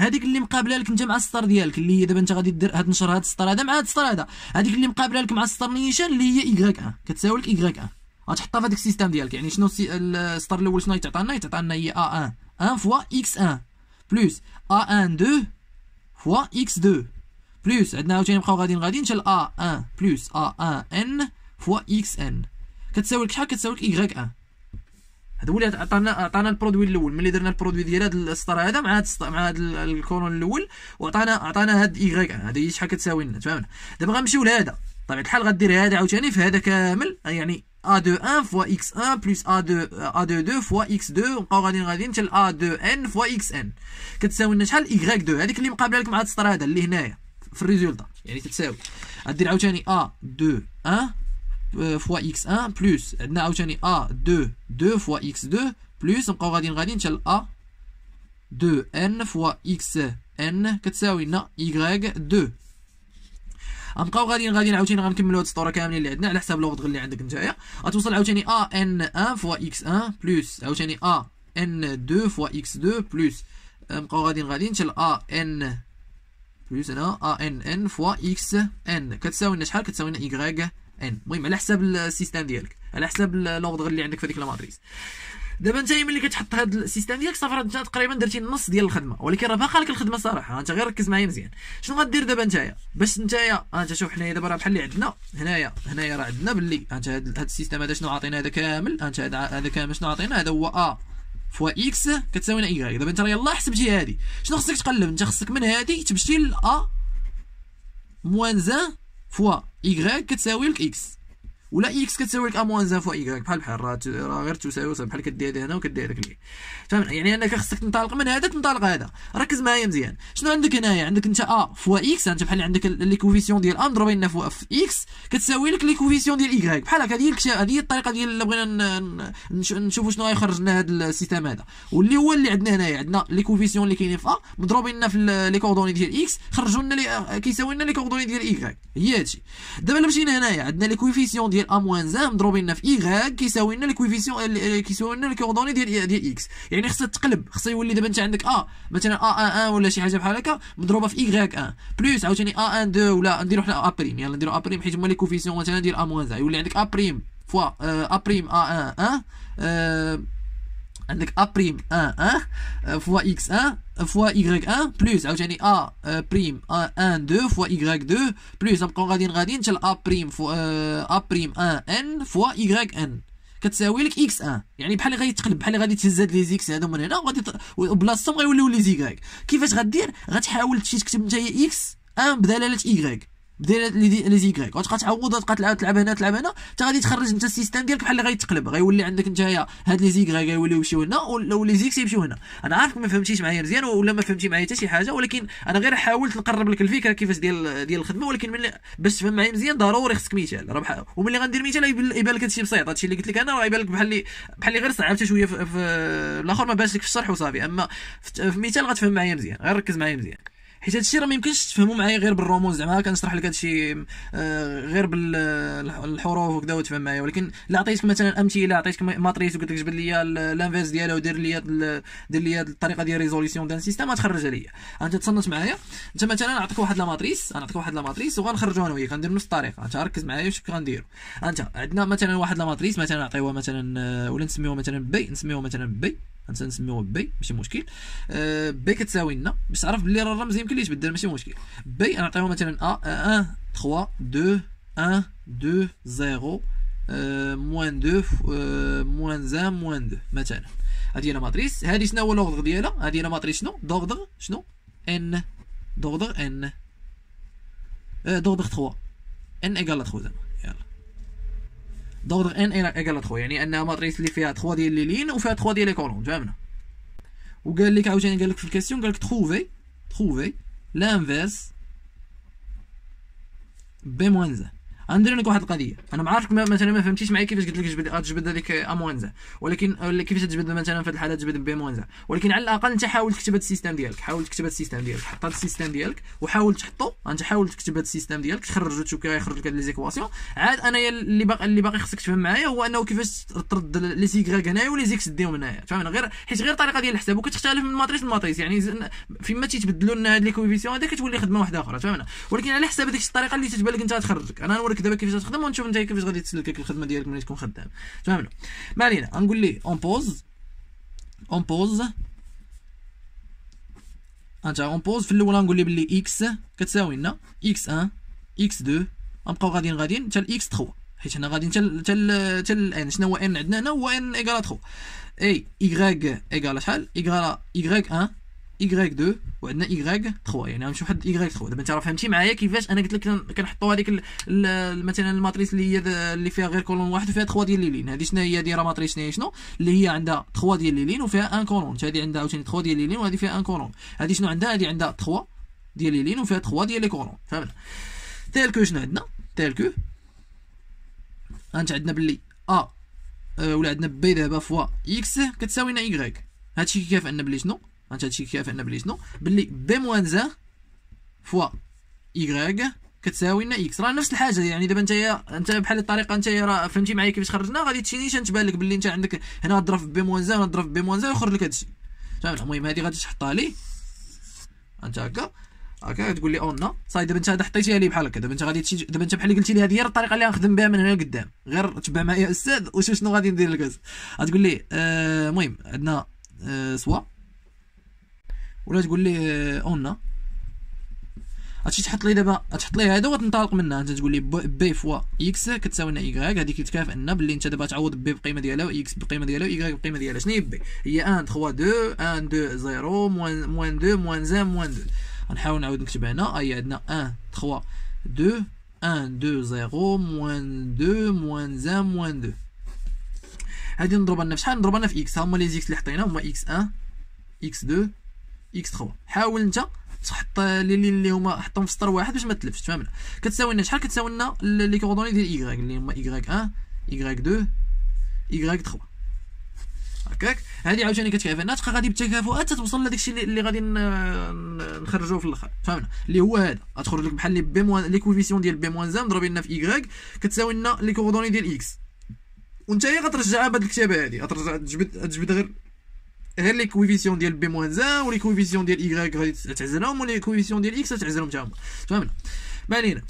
هذيك اللي مقابله لك انت مع السطر ديالك اللي هي دابا انت غادي دير هاد نشر هاد السطر هذا مع هاد السطر هذا هذيك اللي مقابله لك مع السطر نيشان اللي هي ايغريك ان كتساوي لك ايغريك ان غتحطها في هذاك السيستم ديالك يعني شنو السطر الاول شنو يتعطى لنا يتعطى لنا هي ا 1 1 فوا اكس 1 بلوس ا 1 2 فوا اكس 2 بلوس عندنا عاوتاني نبقاو غاديين غاديين حتى ا 1 بلوس ا 1 ان فوا اكس ان كتساوي لك شحال كتساوي لك ايغريك ان هذا هو اللي عطانا عطانا البرودوي الاول ملي درنا البرودوي ديال هذا السطر هذا مع هذا مع هذا الكولون الاول وعطانا عطانا هاد ايغريك هذه شحال كتساوي لنا فهمنا دابا غنمشيو لهذا بطبيعه الحال غدير هذا عاوتاني في هذا كامل يعني a دو ان فوا x1 بلس A2 a دو دو فوا x2 نبقاو غاديين غاديين حتى A2 n فوا xn كتساوي لنا شحال y2 هذيك اللي مقابله لك مع هاد السطر هذا اللي هنايا في الريزولتا يعني تتساوي غدير عاوتاني a دو ان fois x1 plus عندنا a2 2 fois x2 plus نبقاو غاديين غاديين a 2 n fois xn كتساوي y 2 غنبقاو غاديين غاديين عاوتاني غنكملوا هاد السطوره كاملين اللي عندنا على حساب اللي عندك نتايا غتوصل عاوتاني a n 1 فوا x 1 plus عاوتاني a n 2 فوا x 2 plus نبقاو غاديين غاديين حتى a n بلس a n n فوا x n كتساوي لنا شحال كتساوي لنا y ان المهم على حساب السيستم ديالك على حساب لوغدغ اللي عندك في هذيك الماتريس دابا انت ملي كتحط هذا السيستم ديالك صافي انت تقريبا درتي النص ديال الخدمه ولكن راه باقا لك الخدمه صراحه انت غير ركز معايا مزيان شنو غدير دابا نتايا باش نتايا آه، انت شوف حنايا دابا راه بحال اللي عندنا هنايا هنايا راه عندنا باللي انت هذا السيستم هذا شنو عاطينا هذا كامل انت هذا كامل شنو عاطينا هذا هو ا فوا اكس كتساوينا ايغاي دابا انت يلا يلاه حسبتي هادي شنو خصك تقلب انت خصك من هادي تمشي ل ا موان زان fois y égale x. ولا اكس كتساوي لك ا موان زان فوا ايكغيك بحال بحال راه راه غير تساوي بحال كدير هنا وكدير هذاك اللي فهمت يعني انك خصك تنطلق من هذا تنطلق هذا ركز معايا مزيان شنو عندك هنايا عندك انت ا فوا اكس انت بحال عندك لي كوفيسيون ديال ا مضروبين لنا فوا في اكس كتساوي لك لي كوفيسيون ديال ايكغيك بحال هكا هذه هي الطريقه ديال اللي بغينا نشوفوا شنو غيخرج لنا هذا السيستم هذا واللي هو اللي عندنا هنايا عندنا لي كوفيسيون اللي كاينين في ا مضروبين لنا في لي كوردوني ديال اكس خرجوا لنا كيساوي لنا لي كوردوني ديال ايكغيك هي هادشي دابا الا مشينا هنايا عندنا لي كوفيسيون ديال ديال ا موان زان مضروبين لنا في غاك كيساوي لنا الكويفيسيون كيساوي لنا الكوردوني ديال إيه، ديال اكس يعني خصها تقلب خصها يولي دابا انت عندك ا مثلا ا 1 ولا شي حاجه بحال هكا مضروبه في غاك 1 بلوس عاوتاني ا 1 2 ولا نديرو حنا ا بريم يلا نديرو ا بريم حيت هما لي كوفيسيون مثلا ديال ا موان زان يولي عندك ا بريم فوا ا بريم ا 1 1 عندك ا بريم 1 1 فوا اكس 1 فوا y 1 آه، بلوس عاوتاني ا بريم 1 2 فوا y 2 بلوس نبقاو غاديين غاديين حتى ا بريم فوا ا بريم 1 ان فوا y ان كتساوي لك اكس آه. 1 يعني بحال اللي تقلب بحال اللي غادي تهز هاد لي زيكس هادو من هنا وغادي بلاصتهم غيوليو لي زيكغ كيفاش غادير غتحاول تمشي تكتب نتايا اكس آه، 1 بدلالة y دير لي زيكغيك غتبقى تعوض تبقى تلعب تلعب هنا تلعب هنا حتى غادي تخرج انت السيستم ديالك بحال اللي غيتقلب غيولي عندك انت هاد لي زيكغيك غيوليو يمشيو هنا ولا لي زيكس يمشيو هنا انا عارفك ما فهمتيش معايا مزيان ولا ما فهمتي معايا حتى شي حاجه ولكن انا غير حاولت نقرب لك الفكره كيفاش ديال ديال الخدمه ولكن ملي باش تفهم معايا مزيان ضروري خصك مثال راه وملي غندير مثال يبان لك هادشي بسيط هادشي اللي قلت لك انا راه يبان لك بحال اللي بحال اللي غير صعبت شويه في, في الاخر ما باش لك في الشرح وصافي اما في مثال غتفهم معايا مزيان غير ركز معايا مزيان حيت هادشي راه مايمكنش تفهمو معايا غير بالرموز زعما كنشرح لك هادشي آه، غير بالحروف وكذا وتفهم معايا ولكن الا عطيتك مثلا امثله عطيتك ماتريس وقلت لك جبد لي الانفيرس ديالها ودير لي دير لي الطريقه ديال ريزوليسيون دان ما غتخرجها ليا انت تصنت معايا انت مثلا نعطيك واحد لا ماتريس نعطيك واحد لا ماتريس وغنخرجوها انا وياك غندير نفس الطريقه انت ركز معايا واش غنديروا انت عندنا مثلا واحد لا ماتريس مثلا نعطيوها مثلا آه، ولا نسميوها مثلا بي نسميوها مثلا بي حتى نسميوه بي ماشي مشكل أه بي كتساوي لنا باش تعرف بلي راه الرمز يمكن ليش بدل ماشي مشكل بي نعطيوه مثلا ا 1 3 2 1 2 0 موان 2 أه، موان 1 موان 2 مثلا هادي هي ماتريس هادي شنو هو لوغدغ ديالها هادي هي ماتريس شنو دوغدغ شنو ان دوغدغ ان دوغدغ 3 ان ايكال 3 زعما دور ان ايكال 3 يعني ان ماتريس اللي فيها 3 ديال لي لين وفيها 3 ديال لي كولون فهمنا وقال لك عاوتاني قال لك في الكاستيون قال لك تروفي تروفي لانفيرس بي موان زان ندير لك واحد القضيه انا ما عارفك مثلا ما فهمتيش معايا كيفاش قلت لك جبد آه، تجبد هذيك اموانزا آه، ولكن آه، كيفاش تجبد مثلا في الحاله تجبد بموانزا ولكن على الاقل انت حاول تكتب هذا السيستم ديالك حاول تكتب هذا السيستم ديالك حط هذا السيستم ديالك وحاول تحطو انت حاول تكتب هذا السيستم ديالك تخرج تشوكا يخرج لك هذه لي زيكواسيون عاد انا اللي باقي اللي باقي خصك تفهم معايا هو انه كيفاش ترد لي سيغ هنايا ولي زيكس ديهم هنايا فهمنا غير حيت غير الطريقه ديال الحساب وكتختلف من ماتريس لماتريس يعني فيما تيتبدلوا لنا هاد لي كويفيسيون هذا كتولي خدمه واحده اخرى فهمنا ولكن على حساب هذيك الطريقه اللي تتبان لك انت تخرجك انا نوريك لك دابا كيفاش غتخدم ونشوف انت كيفاش غادي تسلك الخدمه ديالك ملي تكون خدام تمام ما علينا غنقول لي اون بوز اون بوز انت اون بوز في الاول غنقول لي بلي اكس كتساوي لنا اكس 1 اكس 2 غنبقاو غاديين غاديين حتى الاكس 3 حيت حنا غاديين حتى حتى الان شنو هو ان عندنا هنا هو ان ايكال 3 اي ايغريك ايكال شحال ايغال ايغريك 1 y2 إيه وعندنا y3 إيه يعني غنمشيو حد y3 إيه دابا انت راه فهمتي معايا كيفاش انا قلت لك كنحطوا هذيك مثلا الماتريس اللي هي اللي فيها غير كولون واحد وفيها 3 ديال ليلين هذه شنو هي هذه راه ماتريس شنو شنو اللي هي عندها 3 ديال ليلين وفيها ان كولون هذه عندها عاوتاني 3 ديال ليلين وهذه فيها ان كولون هذه شنو عندها هذه عندها 3 ديال ليلين وفيها 3 ديال لي كولون فهمنا تيل كو شنو عندنا تيل كو انت عندنا باللي ا آه. ولا عندنا بي دابا فوا اكس كتساوينا y هادشي كيف عندنا بلي شنو انت هادشي عندنا بلي شنو بلي بي موان زان فوا ايغريك كتساوي لنا اكس راه نفس الحاجه يعني دابا نتايا انت بحال الطريقه نتايا راه فهمتي معايا كيفاش خرجنا غادي تشينيشان تبان لك بلي انت عندك هنا غضرب في بي موان زان غضرب في بي موان زان ويخرج لك هادشي فهمت المهم هادي غادي تحطها لي انت هكا هكا تقول لي اون oh صاي دابا انت هذا حطيتيها لي بحال هكا دابا انت غادي دابا انت بحال اللي قلتي لي هذه هي الطريقه اللي غنخدم بها من هنا لقدام غير تبع معايا استاذ وشوف شنو غادي ندير لك غتقول لي آه، المهم آه عندنا آه سوا ولا تقول ليه آه، اون هادشي تحط لي دابا تحط لي هذا وتنطلق منها انت تقول لي بي فوا اكس كتساوي لنا ايكغيك هذيك تكافئنا باللي انت دابا تعوض بي بقيمه ديالها واكس بقيمه ديالها وايكغيك بقيمه ديالها شنو هي بي هي 1 3 2 1 2 0 موان 2 موان 1 موان 2 غنحاول نعاود نكتب هنا آه، هي عندنا 1 3 2 1 2 0 موان 2 موان 1 موان 2 هادي نضربها لنا في شحال نضربها لنا في اكس هما لي زيكس اللي حطيناهم هما اكس 1 اكس 2 اكس 3 حاول انت تحط لي لي اللي هما حطهم في سطر واحد باش ما تلفش فهمنا كتساوي لنا شحال كتساوي لنا لي كوردوني ديال y اللي هما y 1 y 2 y 3 هكاك هذه عاوتاني كتكافئنا تبقى غادي بالتكافؤات توصل لهداك الشيء اللي غادي نخرجوه في الاخر فهمنا اللي هو هذا غتخرج لك بحال لي بي موان لي كوفيسيون ديال بي موان زام لنا في y كتساوي لنا لي كوردوني ديال اكس وانت هي غترجعها بهاد الكتابه هادي غترجع تجبد تجبد غير غير لي كويفيسيون ديال بي موان زان ولي كويفيسيون ديال ايغريك غادي تعزلهم ولي كويفيسيون ديال اكس تعزلهم تاهما تفهمنا ما علينا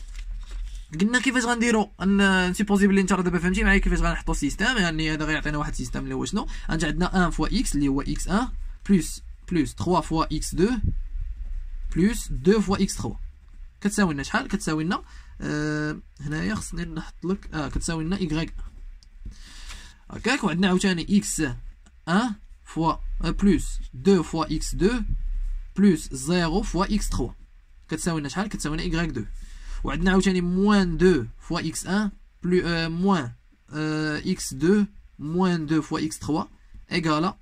قلنا كيفاش غنديرو ان سيبوزي بلي انت دابا فهمتي معايا كيفاش غنحطو السيستيم يعني هذا غيعطينا واحد السيستيم اللي هو شنو انت عندنا 1 فوا اكس اللي هو اكس 1 بلس بلس 3 فوا اكس 2 بلس 2 فوا اكس 3 كتساوي لنا شحال كتساوي لنا آه، هنايا خصني نحط لك اه كتساوي لنا ايغريك هكاك وعندنا عاوتاني اكس 1 fois euh, plus 2 fois x2 plus 0 fois x 3 ça شحال كتساوينا y 2 وعندنا عاوتاني moins 2 fois x 1 moins x 2 moins 2 fois x 3 euh, euh, à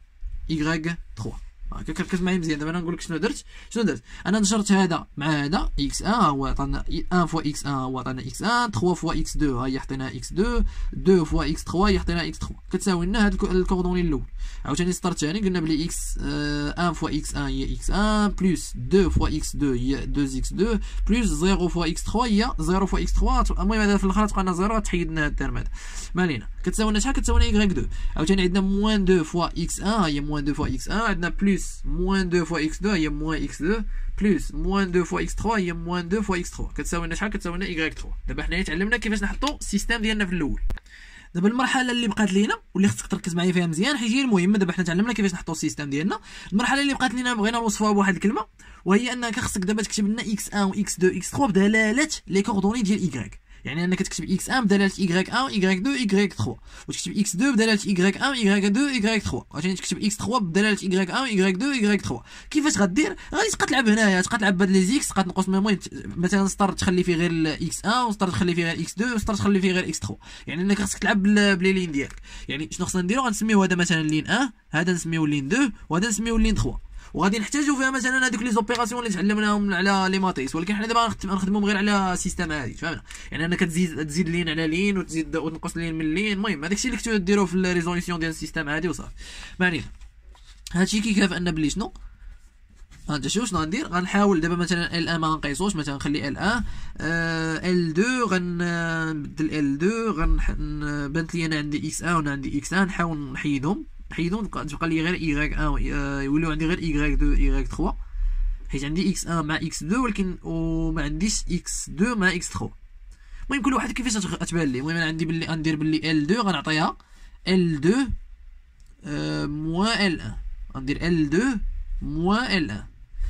y 3 هكا آه، كركز معايا مزيان دابا انا نقول لك شنو درت شنو درت انا نشرت هذا مع هذا اكس ان هو عطانا 1 فوا اكس ان هو عطانا اكس ان 3 فوا اكس 2 ها هي اكس 2 2 فوا اكس 3 هي عطينا اكس 3 كتساوي لنا هاد الكوردوني الاول عاوتاني السطر الثاني قلنا بلي اكس 1 فوا اكس 1 هي اكس 1 بلس 2 فوا اكس 2 هي 2 اكس 2 بلس 0 فوا اكس 3 هي 0 فوا اكس 3 المهم هذا في الاخر تبقى لنا 0 تحيد لنا هاد الترم هذا ما علينا كتساوي لنا شحال كتساوي لنا y 2 عاوتاني عندنا موان 2 فوا x1 هي موان 2 فوا x1 عندنا بلوس موان 2 فوا x2 هي موان x2 بلوس موان 2 فوا x3 هي موان 2 فوا x3 كتساوي لنا شحال كتساوي لنا y 3 دابا حنايا تعلمنا كيفاش نحطوا السيستيم ديالنا في الاول دابا المرحله اللي بقات لينا واللي خصك تركز معايا فيها مزيان حيت هي المهمه دابا حنا تعلمنا كيفاش نحطوا السيستيم ديالنا المرحله اللي بقات لينا بغينا نوصفوها بواحد الكلمه وهي انك خصك دابا تكتب لنا x1 و x2 x3 بدلاله لي كوردوني ديال y يعني انك تكتب اكس 1 بدلاله y 1 y 2 y 3 وتكتب اكس 2 بدلاله y 1 y 2 y 3 عاوتاني تكتب اكس 3 بدلاله y 1 y 2 y 3 كيفاش غدير غادي تبقى تلعب هنايا تبقى تلعب بهاد لي زيكس تبقى تنقص المهم مثلا سطر تخلي فيه غير اكس 1 وسطر تخلي فيه غير اكس 2 وسطر تخلي فيه غير اكس 3 يعني انك خاصك تلعب بلي لين ديالك يعني شنو خصنا نديرو غنسميو هذا مثلا لين 1 هذا نسميو لين 2 وهذا نسميو لين 3 وغادي نحتاجوا فيها مثلا هذوك لي زوبيراسيون اللي تعلمناهم على لي ماتيس ولكن حنا دابا غنخدمهم غير على سيستم عادي فهمنا يعني انا كتزيد تزيد لين على لين وتزيد وتنقص لين من لين المهم هذاك الشيء اللي كنتو ديروه في الريزوليسيون ديال السيستم عادي وصافي ما علينا هادشي كيكاف ان بلي شنو غنتا شنو شنو غندير غنحاول دابا مثلا ال1 ما غنقيسوش مثلا نخلي ال1 ال2 آه، غنبدل ال2 غنبانت بانت لي انا عندي اكس1 وانا عندي اكس1 نحاول نحيدهم حيدهم تبقى لي غير y 1 آه، آه، يوليو عندي غير y 2 y 3 حيت عندي x 1 مع x 2 ولكن وما عنديش x 2 مع x 3 المهم كل واحد كيفاش تبان لي المهم انا عندي باللي غندير باللي L2 غنعطيها L2 موان L1 غندير L2 موان L1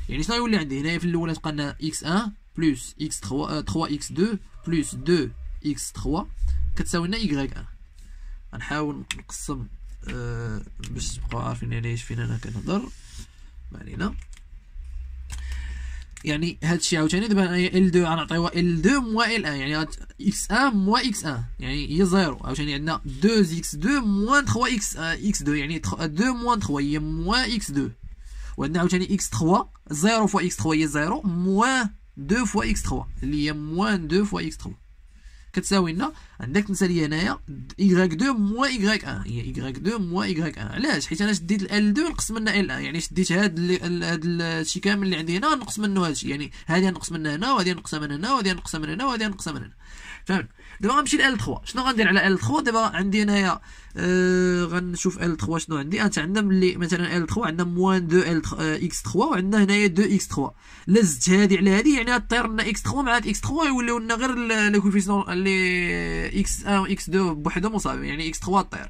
يعني شنو يولي عندي هنايا في الاول تبقى لنا x1 بلس x3 3x2 بلس 2x3 كتساوي لنا y1 غنحاول نقسم آه، باش تبقاو عارفين علاش فين انا كنهضر ما علينا يعني هادشي عاوتاني دابا انايا ال 2 غنعطيوها ال 2 موا ال 1 يعني اكس 1 موا اكس 1 يعني هي زيرو عاوتاني عندنا 2 اكس 2 موا 3 اكس اكس 2 يعني 2 موا 3 هي موا اكس 2 وعندنا عاوتاني اكس 3 0 فوا اكس 3 هي زيرو موا 2 فوا اكس 3 اللي هي موان 2 فوا اكس 3 كتساوي لنا عندك انت ليا هنايا إيكغيك دو موا إيكغيك أن هي إيكغيك دو موا إيكغيك أن علاش حيت أنا شديت ال دو نقص منها ال أن يعني شديت هاد هاد الشيء كامل اللي عندي هنا نقص منه هادشي يعني هادي نقص منها هنا وهادي نقص من هنا وهادي نقص من هنا وهادي نقص من هنا فهمت دابا غنمشي ل ال 3 شنو غندير علي ال L3 دابا عندي هنايا آه غنشوف ال 3 شنو عندي انت آه، عندنا ملي مثلا ال 3 عندنا موان 2 ال اكس X3 وعندنا هنايا 2 اكس 3 لا زدت هذه على هذه يعني غطير لنا اكس 3 مع هاد X3 يوليو لنا غير لي كوفيسيون لي اكس 1 اكس 2 بوحدهم وصافي يعني اكس 3 طير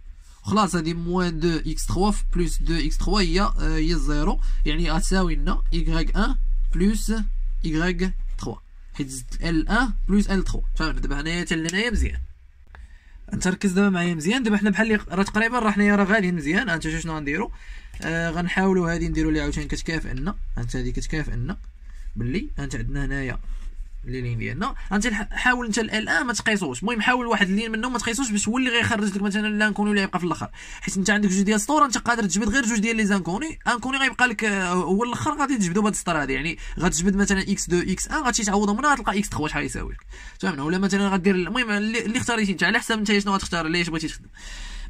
خلاص هذه موان دو اكس 3 بلس دو اكس 3 هي آه، هي زيرو يعني غتساوي لنا يغريك ان بلس يغريك 3 حيت زدت ال 1 بلس ال 3 فهمت دابا هنايا حتى هي مزيان تركز ركز دابا معايا مزيان دابا حنا بحال اللي راه تقريبا راه حنايا راه غاليين مزيان انت شنو غنديرو آه غنحاولوا هذه نديروا ليها عاوتاني كتكافئنا انت هذه كتكافئنا بلي انت عندنا هنايا اللين ديالنا انت حاول انت الان ما تقيسوش المهم حاول واحد اللين منهم ما تقيسوش باش هو اللي غيخرج لك مثلا لانكوني اللي يبقى في الاخر حيت انت عندك جوج ديال السطور انت قادر تجبد غير جوج ديال لي زانكوني انكوني غيبقى لك آه، هو الاخر غادي تجبدو بهذا السطر هذا يعني غتجبد مثلا اكس 2 اكس 1 غادي تعوضهم منها غتلقى اكس 3 شحال يساوي لك فهمنا ولا مثلا غدير المهم اللي اختاريتي انت على حسب انت شنو غتختار ليش بغيتي تخدم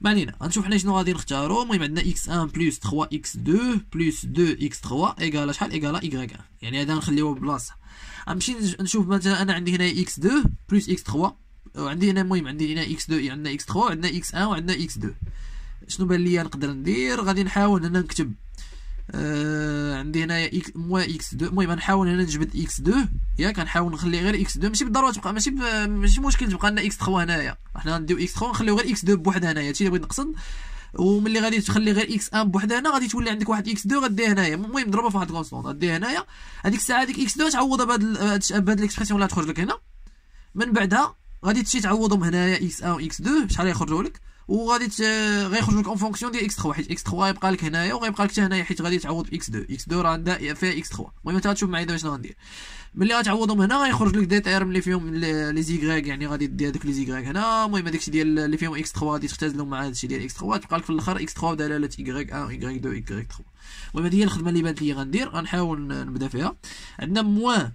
ما علينا غنشوف حنا شنو غادي نختارو المهم عندنا اكس 1 بلس 3 اكس 2 بلس 2 اكس 3 ايكالا شحال ايكالا y 1 يعني هذا نخليوه بلاصه غنمشي نشوف مثلا انا عندي هنا اكس 2 بلس اكس 3 وعندي هنا المهم عندي هنا اكس 2 يعني عندنا اكس 3 عندنا اكس 1 وعندنا اكس 2 شنو بان ليا نقدر ندير غادي نحاول انا نكتب آه عندي هنايا اكس مو اكس 2 المهم نحاول هنا نجبد اكس 2 ياك نحاول نخلي غير اكس 2 ماشي بالضروره تبقى ماشي ماشي مشكل تبقى لنا اكس 3 هنايا حنا غنديو اكس 3 نخليو غير اكس 2 بوحدها هنايا هادشي اللي بغيت نقصد وملي غادي تخلي غير اكس 1 بوحدها هنا غادي تولي عندك واحد اكس 2 غديها هنايا المهم ضربها في واحد الكونستون غديها هنايا هذيك الساعه هذيك اكس 2 تعوضها بهذا بهذا الاكسبريسيون اللي تخرج لك هنا من بعدها غادي تمشي تعوضهم هنايا اكس 1 اكس 2 شحال يخرجوا لك وغادي غيخرج لك اون فونكسيون ديال اكس 3 حيت اكس 3 غيبقى لك هنايا وغيبقى لك حتى هنايا حيت غادي تعوض في اكس 2 اكس 2 راه عندها فيها اكس 3 المهم انت غتشوف معايا دابا شنو غندير ملي غتعوضهم هنا غيخرج لك دي تيرم اللي فيهم لي زيغريك يعني غادي دير هذوك لي زيغريك هنا المهم هذاك الشيء ديال اللي فيهم اكس 3 غادي تختزلهم مع هذا الشيء ديال اكس 3 تبقى لك في الاخر اكس 3 دلاله ايغريك 1 ايغريك 2 ايغريك 3 المهم هذه هي الخدمه اللي بانت لي غندير غنحاول نبدا فيها عندنا موان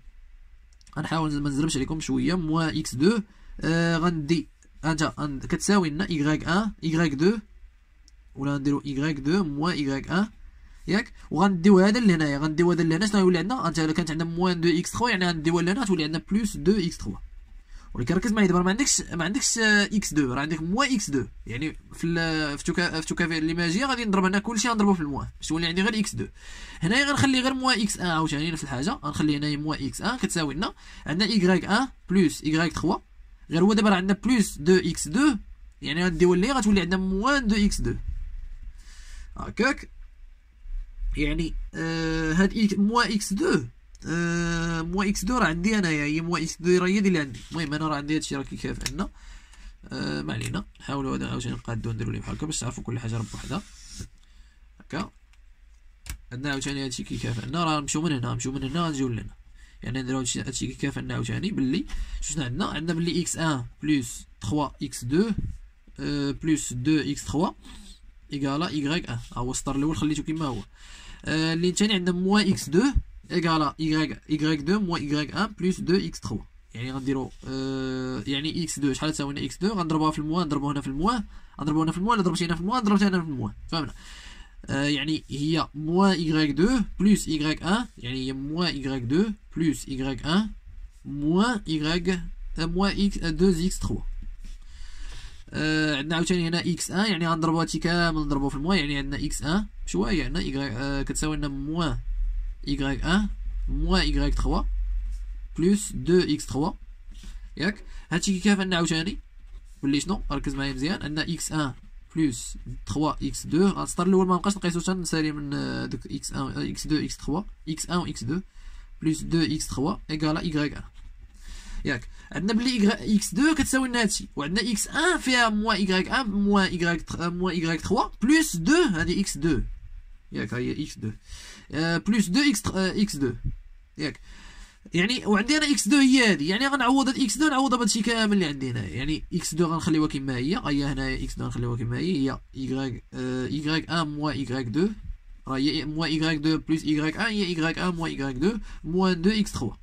غنحاول ما نزربش عليكم شويه موان اكس 2 آه غندي آه، انت كتساوي لنا ايغريك 1 ايغريك 2 ولا نديرو y2 moins y1 ياك وغنديو هذا لهنايا غنديو هذا لهنا شنو غيولي عندنا انت الا كانت عندنا موان دو اكس 3 يعني غنديوها لهنا تولي عندنا بلوس دو اكس 3 ولكن ركز معايا دابا ما عندكش ما عندكش اكس 2 راه عندك موان اكس 2 يعني في فتوكا فتوكا في ليماجي غادي نضرب هنا كلشي غنضربو في الموان باش تولي عندي غير اكس 2 هنايا غنخلي غير موان اكس 1 عاوتاني نفس الحاجه غنخلي هنايا موان اكس 1 كتساوي لنا عندنا ايكغيك 1 بلوس ايكغيك 3 غير هو دابا راه عندنا بلوس 2 اكس 2 يعني غنديو اللي غتولي عندنا موان 2 اكس 2 هكاك يعني هاد آه، إيه موا اكس دو أه موا اكس دو راه عندي انايا هي يعني موا اكس دو راه هي اللي عندي المهم انا راه عندي هادشي راه كيكافئ عندنا أه ما علينا نحاولوا هذا عاوتاني نقادو نديرو ليه بحال هكا باش تعرفوا كل حاجه رب وحدها هكا عندنا عاوتاني هادشي كيكافئ عندنا راه نمشيو من هنا نمشيو من هنا نجيو لهنا يعني نديرو هادشي هادشي كيكافئ عاوتاني باللي شنو عندنا عندنا باللي اكس 1 بلس 3 اكس 2 بلس 2 اكس 3 ايكالا ايكغيك 1 إيه. ها هو السطر الاول خليته كيما هو les de moins x2 égale à y, y2 moins y1 plus 2x3 يعني y آه يعني x 2 شحال تساوينا x 2 غنضربوها في الموان نضربوها هنا في الموان نضربوها هنا في الموان ضربت هنا في الموان ضربت هنا في الموان فهمنا آه يعني هي موان y 2 plus y 1 يعني هي موان y 2 plus y 1 موان y موان x 2 x 3 آه، عندنا عاوتاني هنا اكس ا يعني غنضربو هادشي كامل نضربو في الموا يعني عندنا اكس ا بشويه يعني عندنا ايغريك آه كتساوي لنا موان ايغريك ان موان ايغريك تخوا بلوس دو اكس تخوا ياك هادشي كيكافئ لنا عاوتاني بلي شنو ركز معايا مزيان عندنا اكس ان بلوس 3 اكس 2 السطر الاول ما بقاش نقيسو حتى نسالي من آه، دوك اكس 1 آه، اكس 2 اكس 3 اكس 1 و اكس 2 بلوس 2 اكس 3 ايكالا ايغريك 1 ياك عندنا بلي اكس 2 كتساوي لنا هادشي وعندنا اكس 1 فيها موان ايكغيك 1 موان ايكغيك موان ايكغيك 3 بلس 2 هادي اكس 2 ياك هي اكس 2 بلس 2 اكس اكس 2 ياك يعني وعندي انا اكس 2 هي هادي يعني غنعوض هاد اكس 2 نعوضها بهادشي كامل اللي عندي هنايا يعني اكس 2 غنخليوها كما آه، هي هي هنايا اكس 2 غنخليوها كما هي هي ايكغيك ايكغيك 1 موان ايكغيك 2 راه هي موان ايكغيك 2 بلس ايكغيك 1 هي ايكغيك 1 موان ايكغيك 2 موان 2 اكس 3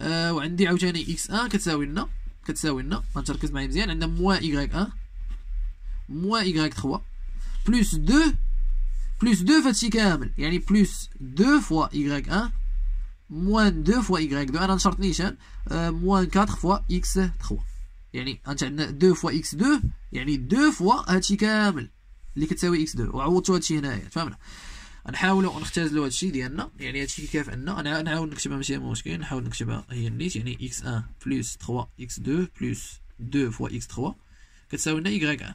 آه، وعندي عاوتاني اكس ان كتساوي لنا كتساوي لنا غنركز معايا مزيان عندنا موا ايغريك ان موا ايغريك 3 بلس 2 بلس 2 فهادشي كامل يعني بلس 2 فوا ايغريك 1 موان 2 فوا ايغريك 2 انا نشرط نيشان موان 4 فوا اكس 3 يعني انت عندنا 2 فوا اكس 2 يعني 2 فوا هادشي كامل اللي كتساوي اكس 2 وعوضتو هادشي هنايا فهمنا نحاولوا نختزلوا هادشي ديالنا يعني هادشي كيف عندنا انا نحاول نكتبها ماشي مشكل نحاول نكتبها هي النيت يعني x 1 بلس 3 x 2 بلس 2 فوا اكس 3 كتساوي لنا y 1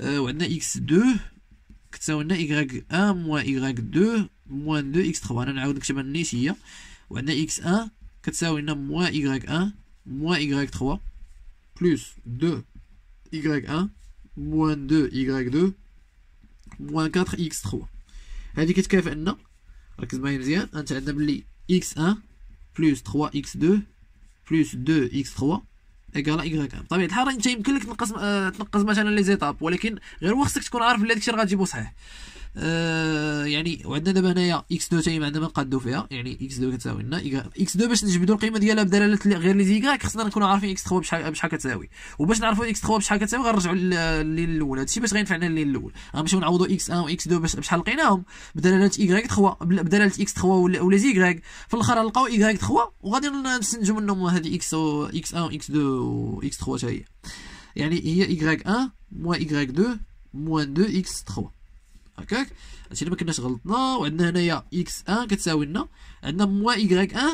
أه وعندنا اكس 2 كتساوي لنا y 1 موان y 2 موان 2 x 3 انا نعاود نكتبها النيت هي وعندنا x 1 كتساوي لنا موان y 1 موان y 3 بلس 2 y 1 موان 2 y 2 موان 4 x 3 هادي كتكافئنا ركز معايا مزيان انت عندنا بلي اكس 1 بلس 3 اكس 2 بلس 2 اكس 3 ايكالا ايكغيك ان بطبيعه الحال انت يمكن لك تنقص آه تنقص مثلا لي زيتاب ولكن غير هو خصك تكون عارف بلي هذاك راه غتجيبو صحيح آه، يعني وعندنا دابا هنايا اكس 2 تايم عندنا ما نقادو فيها يعني اكس 2 كتساوي لنا اكس 2 باش نجبدوا القيمه ديالها بدلاله غير لي زيكاك خصنا نكونوا عارفين اكس 3 بشحال بشحال كتساوي وباش نعرفوا اكس 3 بشحال كتساوي غنرجعوا للليل الاول هادشي باش غينفعنا اللين الاول غنمشيو نعوضوا اكس 1 واكس 2 باش بشحال لقيناهم بدلاله ايكغيك 3 بدلاله اكس 3 ولا زيكاك في الاخر نلقاو ايكغيك 3 وغادي نستنتجوا منهم هاد اكس اكس 1 اكس 2 واكس 3 حتى هي يعني هي y1 moins y2 موان 2 اكس 3 هكاك هادشي اللي ما كناش غلطنا وعندنا هنايا اكس 1 كتساوي لنا عندنا موا ايكغيك 1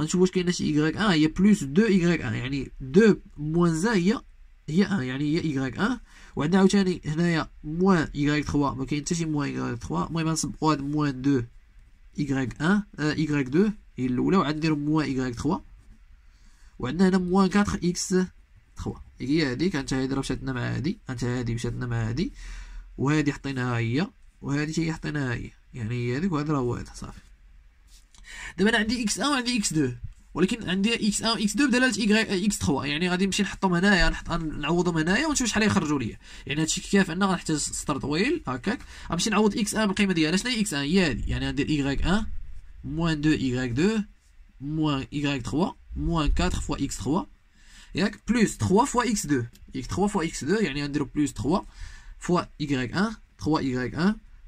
غنشوف واش كاينه شي ايكغيك 1 هي بلوس 2 ايكغيك 1 يعني 2 موان زا هي هي ان يعني هي ايكغيك 1 وعندنا عاوتاني هنايا موان ايكغيك 3 ما كاين حتى شي موان ايكغيك 3 المهم غنسبقو هاد موان 2 ايكغيك 1 ايكغيك 2 هي الاولى وعاد نديرو موان ايكغيك 3 وعندنا هنا موان 4 اكس 3 هي هادي كانت هادي راه مشات لنا مع هادي كانت هادي مشات لنا مع هادي وهادي حطيناها هي وهذه شيء حتى هي يعني هي هذيك وهذا راهو هذا صافي دابا انا عندي اكس 1 وعندي اكس 2 ولكن عندي اكس 1 اكس 2 بدلالة اكس 3 يعني غادي نمشي نحطهم هنايا نحط نعوضهم هنايا ونشوف شحال يخرجوا لي يعني هادشي كيف ان غنحتاج سطر طويل هكاك غنمشي نعوض اكس 1 بالقيمه ديالها شنو هي اكس 1 هي هذه يعني غندير اي 1 موان 2 اي 2 موان اي 3 موان 4 فوا اكس 3 ياك بلوس 3 فوا اكس 2 اكس 3 فوا اكس 2 يعني غنديرو بلوس 3 فوا اي 1 3 اي 1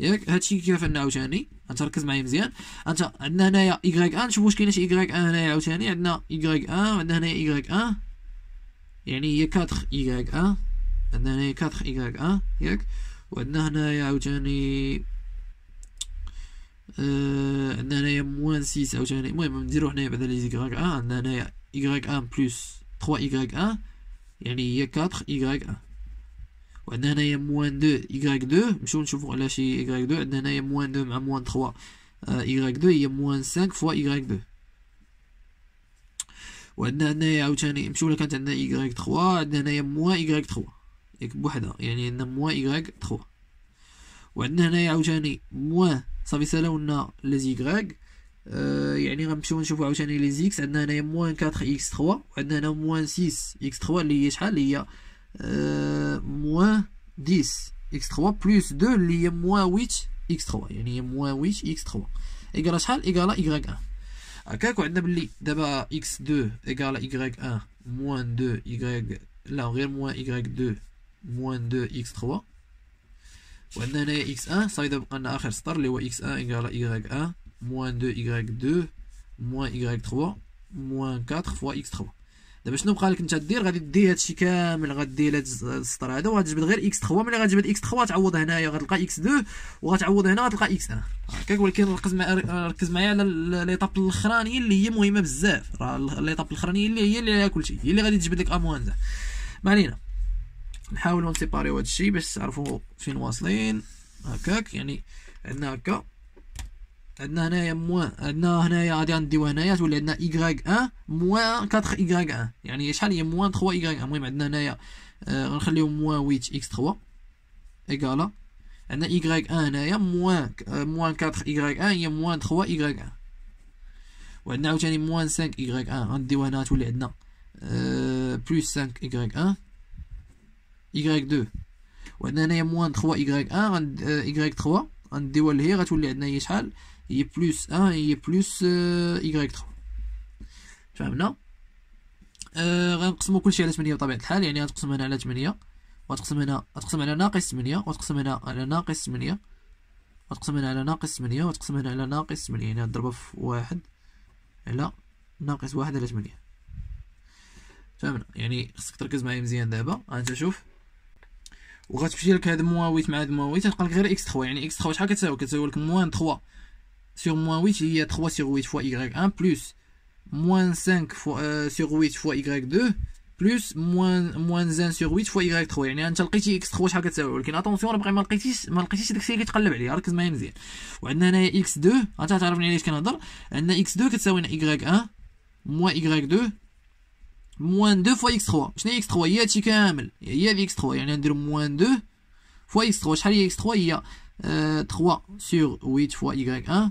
ياك هادشي كيف عندنا عاوتاني انت ركز معايا مزيان انت عندنا هنايا ايغريك ان شوف واش كاينه شي ايغريك ان هنايا عاوتاني عندنا ايغريك ان عندنا هنايا ايغريك ان أه. يعني هي 4 ايغريك ان عندنا هنايا 4 ايغريك ان ياك وعندنا هنايا عاوتاني آه عندنا هنايا موان 6 عاوتاني المهم نديرو هنايا بعدا لي زيكغاك ان أه. عندنا هنايا ايكغاك ان بلوس 3 ايكغاك ان يعني هي 4 ايكغاك ان وعندنا هنايا موان دو إيكغيك دو نمشيو نشوفو على شي إيكغيك دو عندنا هنايا موان دو مع موان تخوا آه، إيكغيك دو هي موان سانك فوا إيكغيك دو وعندنا هنايا عاوتاني نمشيو ولا كانت عندنا إيكغيك تخوا عندنا هنايا موان إيكغيك تخوا ياك بوحدها يعني عندنا موان إيكغيك تخوا وعندنا هنايا عاوتاني موان صافي سالاونا لي زيكغيك آه، يعني غنمشيو نشوفو عاوتاني لي زيكس عندنا هنايا موان كاتخ اكس تخوا وعندنا هنا موان سيس اكس تخوا اللي هي شحال اللي هي Euh, moins 10 x3 plus 2 lié moins 8 x3 يعني moins 8 x3 شحال à y1 on عندنا باللي دابا x2 à y1 moins 2 y a moins y2 moins 2 x3 وعندنا هنايا x1 ça بقى لنا اخر سطر اللي هو x1 à y1 moins 2 y2 moins y3 moins 4 fois x3 دابا شنو بقى لك انت دير غادي دي هادشي كامل غادي هاد السطر هذا وغتجبد غير اكس 3 ملي غتجبد اكس 3 تعوض هنايا غتلقى اكس 2 وغتعوض هنا غتلقى اكس 1 هكاك ولكن ركز معايا ركز معايا على ليطاب الاخرانيه اللي هي مهمه بزاف راه ليطاب الاخرانيه اللي هي اللي عليها كلشي هي اللي غادي تجبد لك اموان زعما ما علينا نحاولوا نسيباريو هادشي باش تعرفوا فين واصلين هكاك يعني عندنا هكا عندنا هنايا موان عندنا هنايا غادي نديو هنايا تولي عندنا إيكغيك أن موان كاتخ إيكغيك أن يعني شحال هي موان تخوا إيكغيك أن المهم عندنا هنايا آه، غنخليو موان ويت إكس تخوا إيكالا عندنا إيكغيك أن هنايا موان موان كاتخ إيكغيك أن هي موان تخوا إيكغيك أن وعندنا عاوتاني موان سانك إيكغيك أن غنديو هنا تولي عندنا بلوس سانك إيكغيك أن إيكغيك دو وعندنا هنايا موان تخوا إيكغيك أن آه، إيكغيك تخوا غنديوها لهي غتولي عندنا هي شحال هي plus 1 et هي plus euh, y 3 فهمنا آه غنقسموا كلشي على 8 بطبيعه الحال يعني غتقسم هنا على 8 وتقسم هنا تقسم على ناقص 8 وتقسم هنا على ناقص 8 وتقسم هنا على ناقص 8 وتقسم هنا على ناقص 8 يعني نضربها في 1 على ناقص 1 على 8 فهمنا يعني خصك تركز معايا مزيان دابا انت شوف وغتمشي لك هاد المواويت مع هاد المواويت غتبقى لك غير اكس 3 يعني اكس 3 شحال كتساوي كتساوي لك موان 3 sur moins 8, il y a 3 sur 8 fois y1, plus moins 5 fois, euh, sur 8 fois y2, plus moins موان زان 8 fois y 3 يعني انت لقيتي x 3 شحال كتساوي ولكن اتونسيون راه ما لقيتيش ما لقيتيش داكشي اللي كتقلب عليه ركز معايا مزيان وعندنا هنايا x 2 انت تعرفني علاش كنهضر عندنا x 2 كتساوي y 1 موان y 2 موان 2 فوا x 3 شنو هي x 3 هي هادشي كامل هي x اكس 3 يعني ندير موان 2 فوا x 3 شحال هي x 3 هي 3 سور 8 فوا y 1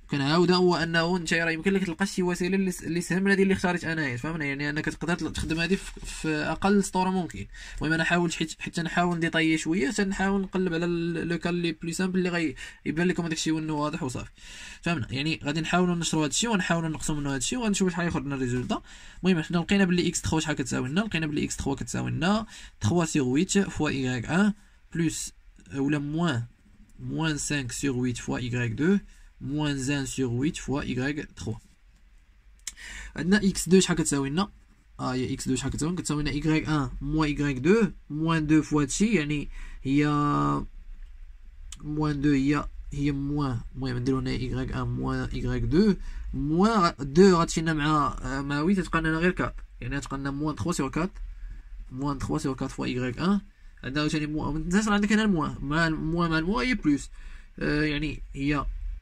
كنعاودها هو انه انت راه يمكن لك تلقى شي وسيله اللي سهم هذه اللي اختاريت انايا فهمنا يعني انك تقدر تخدم هذه في اقل سطوره ممكن المهم انا حاولت حيت حيت نحاول طي شويه حتى نحاول نقلب على لو كان لي بلي سامبل اللي غي يبان لكم هذاك الشيء وانه واضح وصافي فهمنا يعني غادي نحاولوا نشروا هذا الشيء ونحاولوا نقسموا منه هذا الشيء وغنشوف شحال يخرج لنا الريزولتا المهم حنا لقينا بلي اكس 3 شحال كتساوي لنا لقينا بلي اكس 3 كتساوي لنا 3 سيغ 8 فوا y 1 بلس ولا موان موان 5 سيغ 8 فوا y 2 moins 1 sur 8 fois y3. On a x2 chaque tsaoui na. Ah, y a x2 chaque tsaoui na. y1 moins y2 moins 2 fois chi. Yani, y a moins 2, y a y a moins. a y1 moins y2 moins 2 ratina ma. Ma oui, c'est ce qu'on a 4. a moins 3 sur 4. Moins 3 sur 4 fois y1. عندنا عاوتاني موان moins هنا عندك هنا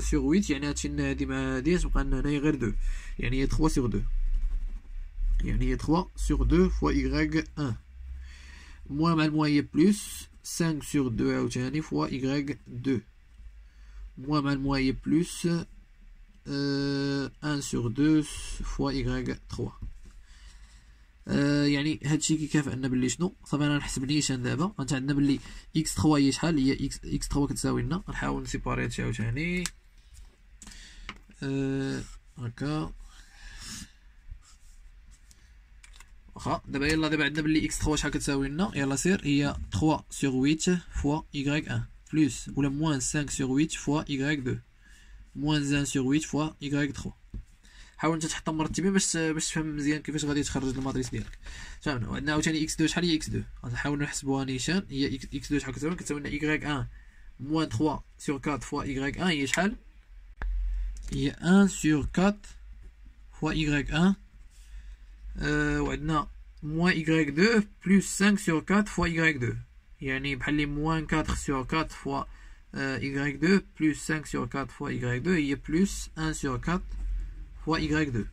sur 8 يعني هادشي النادي مع هادي لنا غير 2 يعني هي 3 sur 2 يعني هي 3 sur 2 fois y 1 moins مع الموان plus 5 sur 2 fois y 2 moins مع الموان plus 1 sur 2 fois y 3 آه، يعني هادشي كيكافئ لنا باللي شنو صافي انا نحسب نيشان دابا انت عندنا باللي اكس 3 هي شحال هي اكس اكس 3 كتساوي لنا نحاول نسيباري هادشي عاوتاني آه، هكا واخا دابا يلا دابا عندنا باللي اكس 3 شحال كتساوي لنا يلا سير هي 3 سور 8 فوا y 1 بلوس ولا موان 5 سور 8 فوا y 2 موان 1 سور 8 فوا y 3 حاول انت تحط مرتبين باش باش تفهم مزيان كيفاش غادي تخرج الماتريس ديالك فهمنا وعندنا عاوتاني اكس 2 شحال هي اكس 2 غنحاولوا نحسبوها نيشان هي اكس 2 شحال كتساوي كتساوي لنا y 1 موان 3 سور 4 فوا y 1 هي شحال هي 1 سور 4 فوا y 1 أه وعندنا موان y 2 بلس 5 سور 4 فوا y 2 يعني بحال لي موان 4 سور 4 فوا y 2 بلس 5 سور 4 فوا y 2 هي بلس 1 سور 4 fois y2.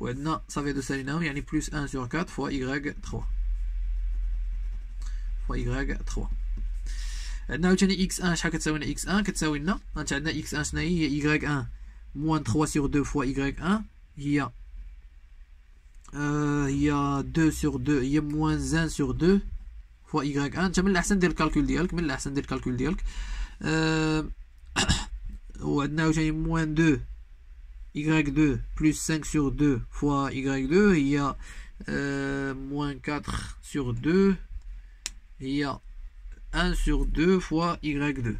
Ou non, ça fait de ça il y a plus 1 sur 4 fois y3. Fois y3. Maintenant, on a x1, chaque fois on x1, qu'est-ce que ça veut x1, y1, moins 3 sur 2 fois y1, il y a 2 euh, sur 2, il y a moins 1 sur 2 fois y1. Je vais laisser le calcul d'yolk, mais laisser le calcul d'yolk. Maintenant, j'ai moins 2 y2 plus 5 sur 2 fois y2, euh, il y a moins 4 sur 2, il y a 1 sur 2 fois y2.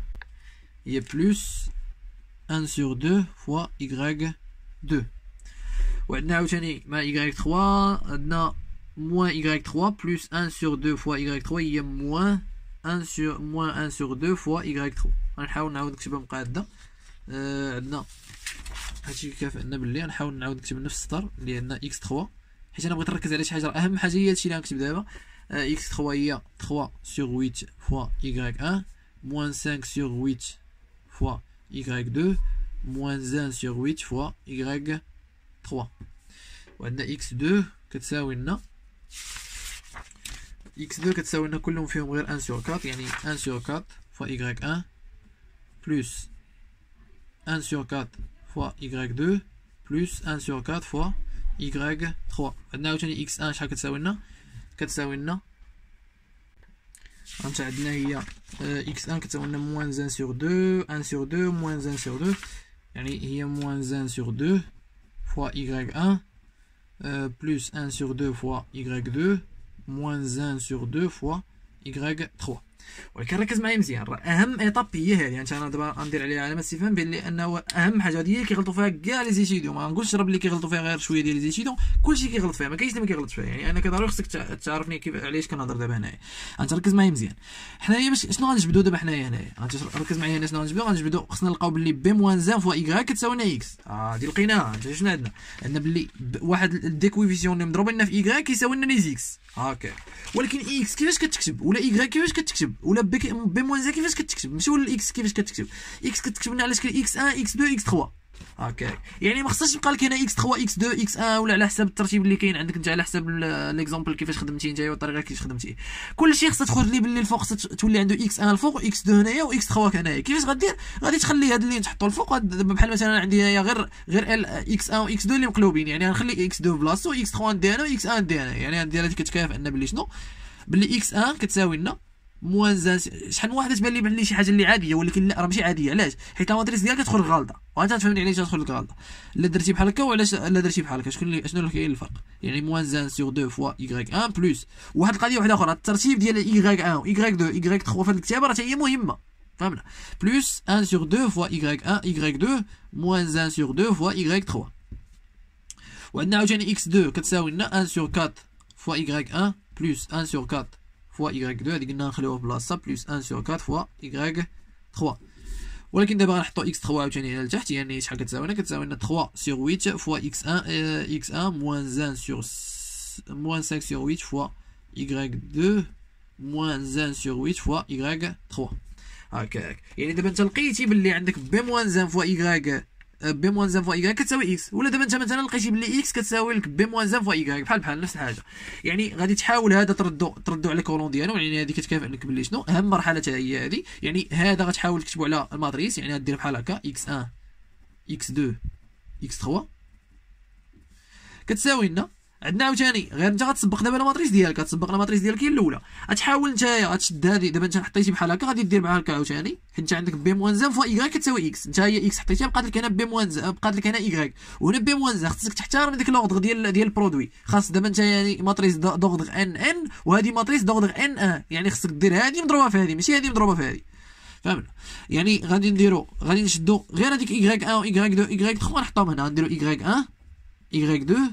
Il y a plus 1 sur 2 fois y2. ma y3 non moins y3 plus 1 sur 2 fois y3 il y 1 sur moins 1 sur 2 fois y3 de نعاود نكتبها هادشي كافئنا باللي غنحاول نعاود نكتب نفس السطر اللي عندنا اكس 3 حيت انا بغيت نركز على شي حاجه اهم حاجه هي هادشي اللي غنكتب دابا اكس آه، 3 هي 3 سور 8 فوا y 1 موان 5 sur 8 فوا y2 موان 1 sur 8 فوا y3 وعندنا اكس 2 كتساوي لنا x2 كتساوي لنا كلهم فيهم غير 1 sur 4 يعني 1 sur 4 فوا y1 بلس 1 sur 4 y2 plus 1 sur 4 fois y3. Maintenant, on a euh, x1, chaque fois que ça va être On a x1 qui est moins 1 sur 2, 1 sur 2, moins 1 sur 2. Il y a moins 1 sur 2 fois y1 euh, plus 1 sur 2 fois y2 moins 1 sur 2 fois y3. ولكن ركز معايا مزيان اهم ايطاب هي هذه انت يعني انا دابا غندير عليها علامه استفهام بان انه اهم حاجه هذه هي كيغلطوا فيها كاع لي زيتيديون ما نقولش راه بلي كيغلطوا فيها غير شويه ديال لي زيتيديون كلشي كيغلط فيها ما كاينش اللي ما كيغلطش فيها يعني انا كضروري خصك تعرفني كيف علاش كنهضر دابا هنايا انت ركز معايا مزيان حنايا باش شنو غنجبدوا دابا حنايا هنايا ركز معايا هنا شنو غنجبدوا غنجبدوا خصنا نلقاو باللي بي موان زان فوا ايغرا كتساوي لنا اكس اه دي لقيناها انت شنو عندنا عندنا باللي واحد الديكويفيسيون اللي مضروب لنا في ايغرا كيساوي لنا لي زيكس اوكي ولكن اكس كيفاش كتكتب ولا اي كيفاش كتكتب ولا بي موان زي كيفاش كتكتب ماشي ولا اكس كيفاش كتكتب اكس كتكتب لنا على شكل اكس 1 اكس 2 اكس 3 اوكي يعني ما خصهاش يبقى لك هنا اكس 3 اكس 2 اكس 1 ولا على حسب الترتيب اللي كاين عندك انت على حسب ليكزومبل كيفاش خدمتي انت والطريقه كيفاش خدمتي كلشي خصها تخرج لي باللي الفوق تولي عنده اكس آه، 1 الفوق اكس 2 هنايا واكس 3 هنايا كيفاش غدير غادي تخلي هاد اللي تحطو الفوق دابا بحال مثلا عندي هنايا غير غير ال اكس 1 واكس 2 اللي مقلوبين يعني غنخلي اكس 2 بلاصتو اكس 3 ندي انا واكس آه 1 ندي انا يعني هاد الديالات كتكافئ لنا باللي شنو باللي اكس آه 1 كتساوي لنا موانزا شحال من واحد تبان لي بحال شي حاجه اللي عاديه ولكن لا راه ماشي عاديه علاش حيت الماتريس ديالك كتخرج غالطه وانت تفهمني علاش تخرج غالطه لا درتي بحال هكا وعلاش لا درتي بحال هكا شكون اللي شنو كاين الفرق يعني موانزا سيغ دو فوا ايغريك ان بلوس واحد القضيه واحده اخرى الترتيب ديال ايغريك ان ايغريك دو ايغريك 3 في الكتابه راه هي مهمه فهمنا بلوس 1 سيغ 2 فوا ايغريك 1 ايغريك 2 موانز سيغ دو 2 فوا ايغريك 3 وعندنا عاوتاني اكس دو كتساوي لنا ان سيغ كات فوا ايغريك ان بلوس ان سيغ كات فوا y2 هادي قلنا نخليوها في بلاصتها بلس 1 سور 4 فوا y 3 ولكن دابا غنحطو اكس 3 عاوتاني على التحت يعني شحال كتساوينا كتساوينا 3 سور 8 فوا x 1 euh، x 1 موان زان سور موان 5 سور 8 فوا y 2 موان زان سور 8 فوا y 3 هكاك يعني دابا انت لقيتي بلي عندك بي موان زان فوا y بي موان زان فوا ايكغيك كتساوي اكس ولا دابا انت مثلا لقيتي بلي اكس كتساوي لك بي موان زان فوا ايكغيك بحال بحال نفس الحاجه يعني غادي تحاول هذا تردو تردو على كولون ديالو يعني هذه كتكافئ انك بلي شنو اهم مرحله حتى هي هذه يعني هذا غتحاول تكتبو على الماتريس يعني غدير بحال هكا اكس 1 اكس 2 اكس 3 كتساوي لنا عندنا عاوتاني غير انت غتسبق دابا الماتريس ديالك غتسبق الماتريس ديالك هي الاولى غتحاول نتايا غتشد هذه دابا انت حطيتي بحال هكا غادي دير معاها هكا عاوتاني حيت انت عندك بي موان زان فوا ايغريك كتساوي اكس انت هي اكس حطيتيها بقات لك هنا بي موان زان بقات لك هنا ايغريك وهنا بي موان زان خصك تحترم ديك لوغدغ ديال ديال البرودوي خاص دابا انت يعني ماتريس دوغدغ ان ان وهذه ماتريس دوغدغ ان ان يعني خصك دير هذه مضروبه في هذه ماشي هذه مضروبه في هذه فهمنا يعني غادي نديرو غادي نشدو غير هذيك ايكغيك 1 ايكغيك 2 ايكغيك 3 نحطهم هنا غنديرو ايكغيك 1 ايكغيك 2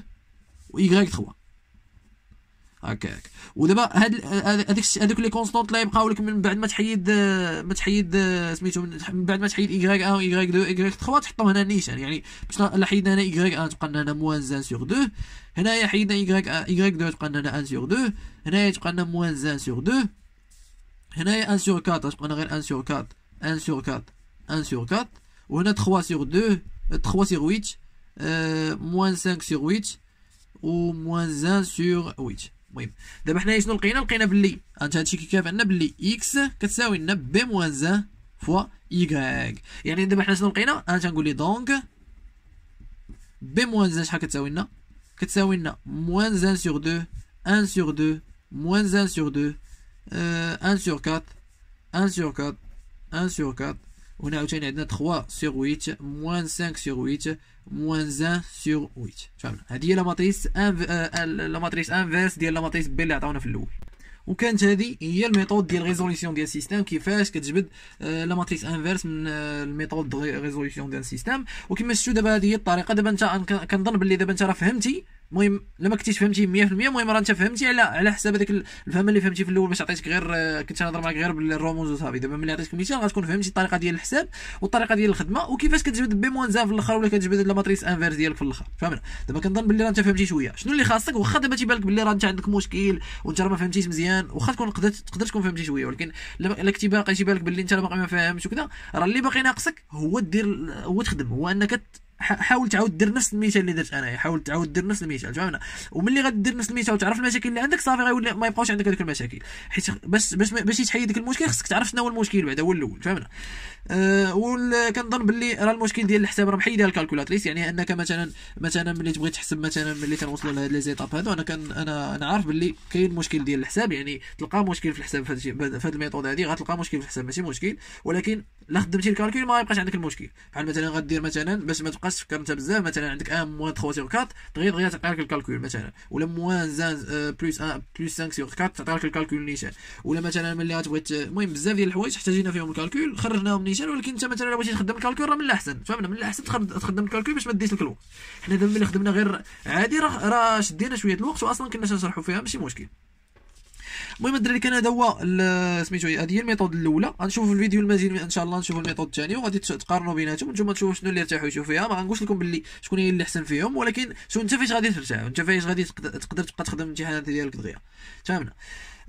و 3 هكاك ودابا هاد هذيك هذوك لي كونستونت لا يبقاو لك من بعد ما تحيد ما تحيد سميتو من بعد ما تحيد ايغريك 1 ايغريك 2 إيكغيك 3 تحطهم هنا نيشان يعني باش الا حيدنا هنا ايغريك 1 تبقى لنا موان زان سيغ 2 هنايا حيدنا ايغريك ايغريك 2 تبقى لنا 1 سيغ 2 هنايا تبقى لنا موان زان سيغ 2 هنايا 1 سيغ 4 تبقى لنا غير 1 سور 4 1 سور 4 1 سور 4 وهنا 3 سيغ 2 3 سيغ 8 موان 5 سيغ 8 و موان زان سيغ ويت المهم دابا حنايا شنو لقينا لقينا بلي انت هادشي كيكافئ لنا بلي اكس كتساوي لنا بي موان زان فوا ايكغيك يعني دابا حنا شنو لقينا انا تنقول لي دونك بي موان زان شحال كتساوي لنا كتساوي لنا موان زان سيغ دو ان سيغ دو موان زان سيغ دو ان سيغ كات ان سيغ كات ان سيغ كات هنا عاوتاني عندنا 3 سيغ 8 موان 5 سيغ 8 موان 1 سيغ 8 فهمنا هذه هي لا ماتريس انف... انفيرس ديال لا ماتريس بي اللي عطاونا في الاول وكانت هذه هي الميثود ديال ريزوليسيون ديال السيستم كيفاش كتجبد لا ماتريس انفيرس من الميثود ريزوليسيون ديال السيستم وكما شفتوا دابا هذه هي الطريقه دابا انت كنظن باللي دابا انت راه فهمتي المهم لما كنتيش فهمتي 100% المهم راه انت فهمتي على على حساب هذاك الفهم اللي فهمتي في الاول باش عطيتك غير آه، كنت نهضر معك غير بالرموز وصافي دابا ملي عطيتك مثال غتكون فهمتي الطريقه ديال الحساب والطريقه ديال الخدمه وكيفاش كتجبد بي موان زان في الاخر ولا كتجبد لا ماتريس انفيرس ديالك في الاخر فهمنا دابا كنظن باللي راه انت فهمتي شويه شنو اللي خاصك واخا دابا تيبان لك باللي راه انت عندك مشكل وانت راه ما فهمتيش مزيان واخا تكون قدرت تقدر تكون فهمتي شويه ولكن الا كنتي باقي تيبان لك باللي انت باقي ما فاهمش وكذا راه اللي باقي ناقصك هو دير هو تخدم هو انك حاول تعاود دير نفس المثال اللي درت انايا حاول تعاود دير نفس المثال فهمنا وملي غدير نفس المثال وتعرف المشاكل اللي عندك صافي غيولي ما يبقاوش عندك هذوك المشاكل حيت باش باش باش يتحيد ديك المشكل خصك تعرف شنو هو المشكل بعدا هو الاول فهمنا أه وكنظن باللي راه المشكل ديال الحساب راه محيدها الكالكولاتريس يعني انك مثلا مثلا ملي تبغي تحسب مثلا ملي كنوصلوا لهاد لي زيتاب هادو انا كان انا انا عارف باللي كاين مشكل ديال الحساب يعني تلقى مشكل في الحساب في هاد الميثود هادي غتلقى مشكل في الحساب ماشي مشكل ولكن لا خدمتي الكالكول ما يبقاش عندك المشكل بحال مثلا غدير مثلا باش ما تبقاش تفكر انت بزاف مثلا عندك ان موان 3 سيغ 4 دغيا دغيا تعطي لك الكالكول مثلا ولا موان زان بلوس 1 بلوس 5 سيغ 4 تعطي لك الكالكول نيشان ولا مثلا ملي غتبغي المهم بزاف ديال الحوايج احتاجينا فيهم الكالكول خرجناهم نيشان ولكن انت مثلا بغيتي تخدم الكالكول راه من الاحسن فهمنا من الاحسن تخدم الكالكول باش ما ديش لك الوقت حنا دابا ملي خدمنا غير عادي راه شدينا شويه الوقت واصلا كنا تنشرحوا فيها ماشي مشكل المهم الدراري كان هذا هو سميتو هذه هي الميثود الاولى غنشوفوا في الفيديو المزيد ان شاء الله نشوفوا الميثود الثاني وغادي تقارنوا بيناتهم نتوما تشوفوا شنو اللي ارتاحوا يشوفوا فيها ما غنقولش لكم باللي شكون هي اللي احسن فيهم ولكن شوف انت فاش غادي ترتاح انت فاش غادي تقدر تبقى تخدم الامتحانات ديالك دغيا فهمنا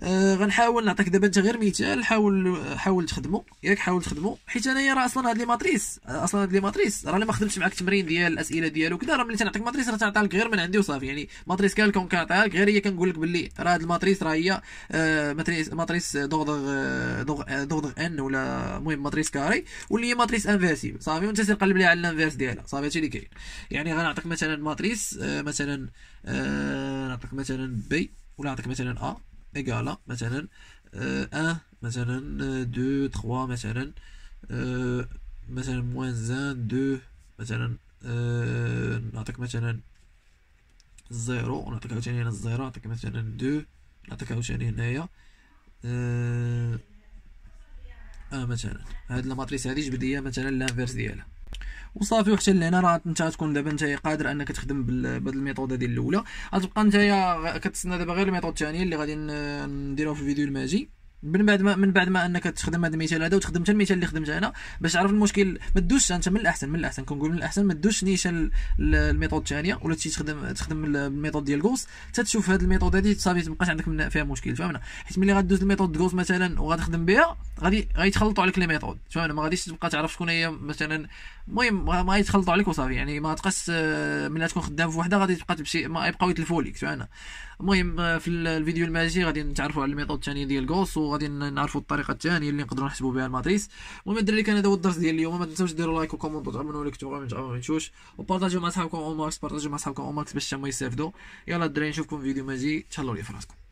آه غنحاول نعطيك دابا انت غير مثال حاول حاول تخدمو ياك حاول تخدمو حيت انايا راه اصلا هاد لي ماتريس اصلا هاد لي ماتريس راه ما خدمتش معاك التمرين ديال الاسئله ديالو كذا راه ملي تنعطيك ماتريس راه تنعطيها لك غير من عندي وصافي يعني ماتريس كالكون كنعطيها لك غير هي كنقول لك باللي راه هاد الماتريس راه هي آه، ماتريس ماتريس دوغدغ دوغ دوغدغ ان ولا المهم ماتريس كاري واللي هي ماتريس انفيرسيف صافي وانت تنقلب ليها على الانفيرس ديالها صافي هادشي اللي كاين يعني غنعطيك مثلا ماتريس آه، مثلا آه، نعطيك مثلا بي ولا نعطيك مثلا ا ايكالا مثلا ان مثلا دو تخوا مثلا مثلا موان زان دو مثلا نعطيك مثلا زيرو ونعطيك عاوتاني هنا الزيرو نعطيك مثلا دو نعطيك عاوتاني هنايا اه مثلا هاد الماتريس هادي جبد ليا مثلا لانفيرس ديالها وصافي وحتى لهنا راه انت تكون دابا انت قادر انك تخدم بهاد الميثود هذه الاولى غتبقى انت كتسنى دابا غير الميثود الثانيه اللي غادي نديروها في الفيديو الماجي من بعد ما من بعد ما انك تخدم هذا المثال هذا وتخدم حتى المثال اللي خدمته انا باش تعرف المشكل ما تدوش انت من الاحسن من الاحسن كنقول من الاحسن ما تدوش نيشان الميثود الثانيه ولا تمشي تخدم تخدم الميثود ديال غوس حتى تشوف هذه الميثود هذه صافي تبقاش عندك فيها مشكل فهمنا حيت ملي غدوز الميثود غوس مثلا وغتخدم بها غادي غيتخلطوا عليك لي ميثود فهمنا ما غاديش تبقى تعرف شكون هي مثلا المهم ما يتخلطوا عليك وصافي يعني ما تبقاش آه، ملي تكون خدام في وحده غادي تبقى تمشي ما يبقاو يتلفوا لك فهمنا المهم آه، في الفيديو الماجي غادي نتعرفوا على الميثود الثانيه ديال غوس وغادي نعرفوا الطريقه الثانيه اللي نقدروا نحسبوا بها الماتريس المهم الدراري كان هذا هو الدرس ديال اليوم ما تنساوش ديروا لايك وكومونت وتعملوا لي ليك من ما تعملوش وبارطاجيو مع صحابكم او ماكس بارطاجيو مع صحابكم او ماكس باش ما يستافدوا يلا الدراري نشوفكم في فيديو ماجي تهلاو لي فراسكم